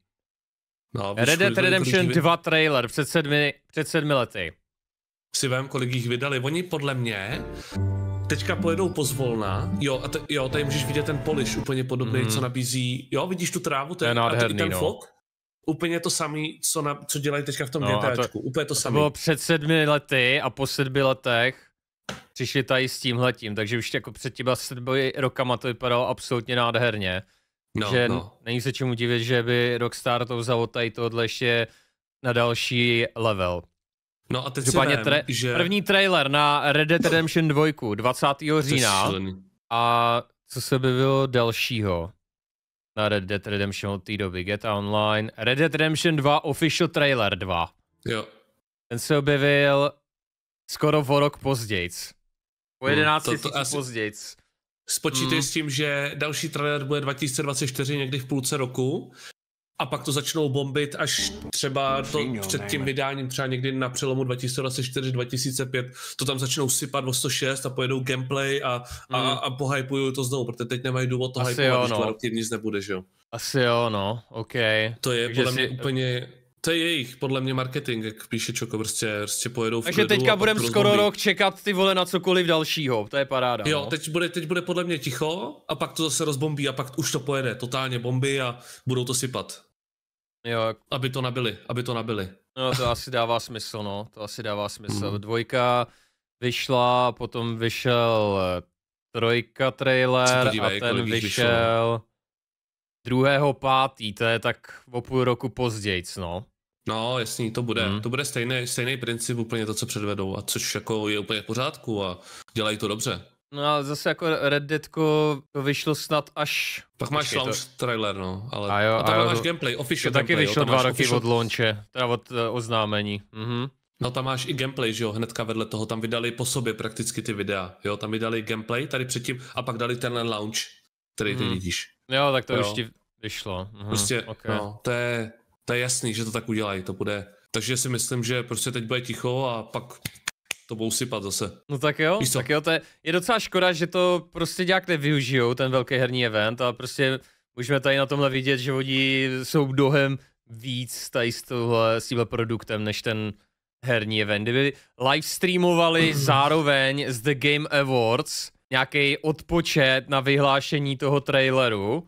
no, Red Dead Redemption 2 trailer před sedmi, před sedmi lety. Si vem, kolik jich vydali. Oni podle mě teďka pojedou pozvolna, jo, a t- jo, tady můžeš vidět ten poliš úplně podobný, mm. co nabízí, jo, vidíš tu trávu, ten, ten a ten no. fok, úplně to samý, co, na, co dělají teďka v tom no, GTAčku, to, úplně to samé. To bylo před sedmi lety a po sedmi letech přišli tady s tímhletím, takže už jako před těma sedmi rokama to vypadalo absolutně nádherně. No, že no. není se čemu divit, že by Rockstar to vzalo tady tohle ještě na další level. No a teď si vem, tra- že... První trailer na Red Dead Redemption 2 20. října a co se by bylo dalšího na Red Dead Redemption od té doby? Get Online, Red Dead Redemption 2 Official Trailer 2. Jo. Ten se objevil skoro o rok později. O 11 hmm, to, to asi... později. Spočítej hmm. s tím, že další trailer bude 2024 někdy v půlce roku a pak to začnou bombit až třeba to před tím vydáním, třeba někdy na přelomu 2024-2005, to tam začnou sypat o 106 a pojedou gameplay a, a, hmm. a pohypují to znovu, protože teď nemají důvod to hypovat, no. když nic nebude, že jo? Asi jo, no, ok. To je Takže podle mě si... úplně to je jejich, podle mě, marketing, jak píše Čoko, prostě, prostě pojedou v Takže teďka budeme skoro rok čekat ty vole na cokoliv dalšího, to je paráda. Jo, no. teď, bude, teď bude podle mě ticho a pak to zase rozbombí a pak už to pojede, totálně bomby a budou to sypat. Jo. Aby to nabili, aby to nabili. No to asi dává smysl, no, to asi dává smysl. Hmm. Dvojka vyšla, potom vyšel eh, trojka trailer podívej, a ten vyšel... vyšel... 2. pátý, to je tak o půl roku později, no. No, jasný, to bude. Hmm. To bude stejný, stejný princip úplně to, co předvedou, a což jako je úplně v pořádku a dělají to dobře. No ale zase jako Red Deadko to vyšlo snad až... Pak máš launch to... trailer, no, ale a, jo, a tam a jo, máš to... gameplay, official To taky gameplay, vyšlo jo, dva roky official... od launche, teda od uh, oznámení. Mhm. No tam máš i gameplay, že jo, hnedka vedle toho, tam vydali po sobě prakticky ty videa, jo, tam vydali gameplay tady předtím a pak dali tenhle launch, který ty hmm. vidíš. Jo, tak to jo. už ti vyšlo. Mm-hmm. prostě, okay. no, to je, to je jasný, že to tak udělají, to bude. Takže si myslím, že prostě teď bude ticho a pak to budou sypat zase. No tak jo, Víš tak jo, to je, je docela škoda, že to prostě nějak nevyužijou, ten velký herní event a prostě můžeme tady na tomhle vidět, že oni jsou dohem víc tady s, tohle, s tímhle produktem, než ten herní event. Kdyby livestreamovali mm. zároveň z The Game Awards nějaký odpočet na vyhlášení toho traileru,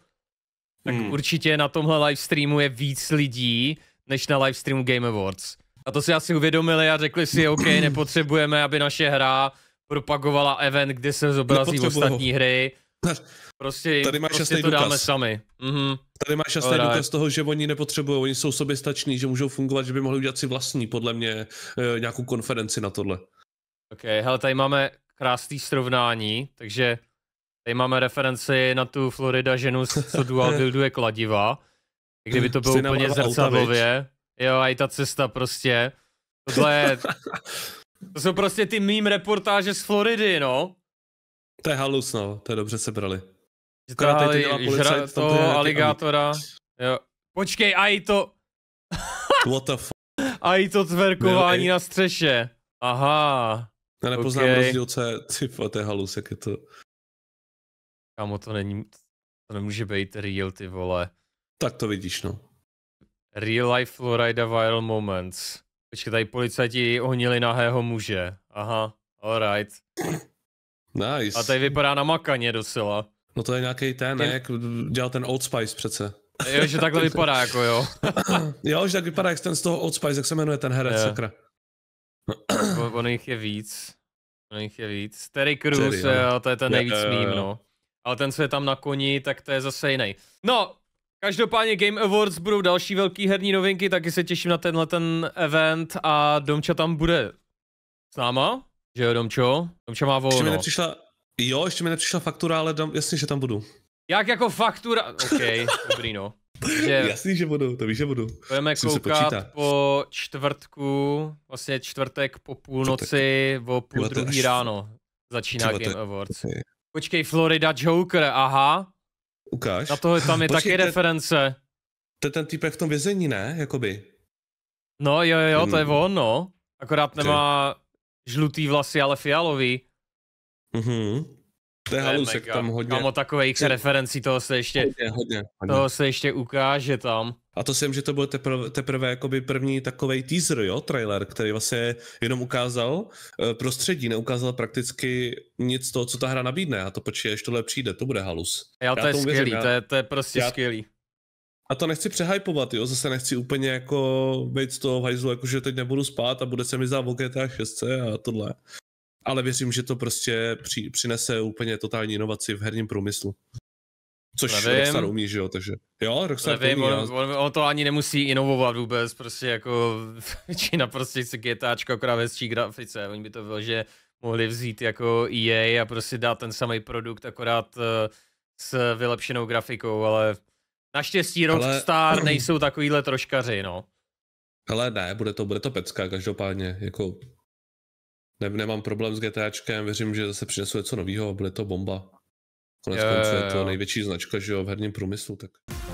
tak hmm. určitě na tomhle livestreamu je víc lidí, než na livestreamu Game Awards. A to si asi uvědomili a řekli si, OK, nepotřebujeme, aby naše hra propagovala event, kde se zobrazí ostatní ho. hry. Prostě, Tady máš prostě to důkaz. dáme sami. Mm-hmm. Tady máš jasný oh, důkaz toho, že oni nepotřebují, oni jsou soběstační, že můžou fungovat, že by mohli udělat si vlastní, podle mě, eh, nějakou konferenci na tohle. OK, hele, tady máme krásný srovnání, takže Tady máme referenci na tu Florida ženu, co dual builduje kladiva. Kdyby to bylo Jsi úplně zrcadlově. Jo, a i ta cesta prostě. Tohle je... To jsou prostě ty mým reportáže z Floridy, no. To je halus, no. To je dobře sebrali. Že Akorát to žra, toho aligátora. Jo. Počkej, a i to... What the f... A i to tverkování na střeše. Aha. Já nepoznám okay. rozdíl, co je, ty, to je halus, jak je to. Kámo, to není, to nemůže být real, ty vole. Tak to vidíš, no. Real life Florida viral moments. Počkej, tady policajti honili nahého muže. Aha, alright. Nice. A tady vypadá na makaně docela. No to je nějaký ten, ne, jak dělal ten Old Spice přece. Jo, že takhle vypadá jako jo. jo, že tak vypadá jak ten z toho Old Spice, jak se jmenuje ten herec, sakra. ono jich je víc. Ono jich je víc. Terry Crews, Terry, jo. to je ten nejvíc mým, no. Ale ten, co je tam na koni, tak to je zase jiný. No, každopádně Game Awards budou další velký herní novinky, taky se těším na tenhle ten event a Domča tam bude s náma, že jo Domčo? Domča má volno. Ještě mi nepřišla, jo, ještě mi nepřišla faktura, ale dom, jasně, že tam budu. Jak jako faktura? OK, dobrý no. Že Jasný, že budu, to víš, že budu. Budeme Jsem koukat po čtvrtku, vlastně čtvrtek po půlnoci, o půl druhý ráno začíná Game Awards. Počkej, Florida Joker, aha. Ukáž. Na tohle tam je Počkej, taky ten, reference. To je ten typ v tom vězení, ne? Jakoby. No jo, jo, to je hmm. on, no. Akorát nemá žlutý vlasy, ale fialový. Mhm. To je halusek tam hodně. Kamo takových referencí, toho se ještě, hodně, hodně, hodně. toho se ještě ukáže tam. A to si myslím, že to byl teprve, teprve jakoby první takový teaser, jo, trailer, který vlastně jenom ukázal eh, prostředí, neukázal prakticky nic z toho, co ta hra nabídne. A to počkej, až tohle přijde, to bude halus. Já, to já je skvělý, já, to, je, to je prostě já, skvělý. A to nechci přehypovat, jo, zase nechci úplně jako být z toho hajzlu, jako že teď nebudu spát a bude se mi za o GTA 6 a tohle ale věřím, že to prostě při, přinese úplně totální inovaci v herním průmyslu. Což nevím. Rockstar umí, že jo, takže jo, Rockstar nevím, umí. On, on, on, to ani nemusí inovovat vůbec, prostě jako většina prostě chce GTAčko akorát ve grafice, oni by to bylo, že mohli vzít jako EA a prostě dát ten samý produkt akorát eh, s vylepšenou grafikou, ale naštěstí Rockstar ale... nejsou takovýhle troškaři, no. Ale ne, bude to, bude to pecka každopádně, jako ne, nemám problém s GTAčkem, věřím, že zase přinesu něco nového, bude to bomba. Konec konců je to největší značka, že jo, v herním průmyslu, tak...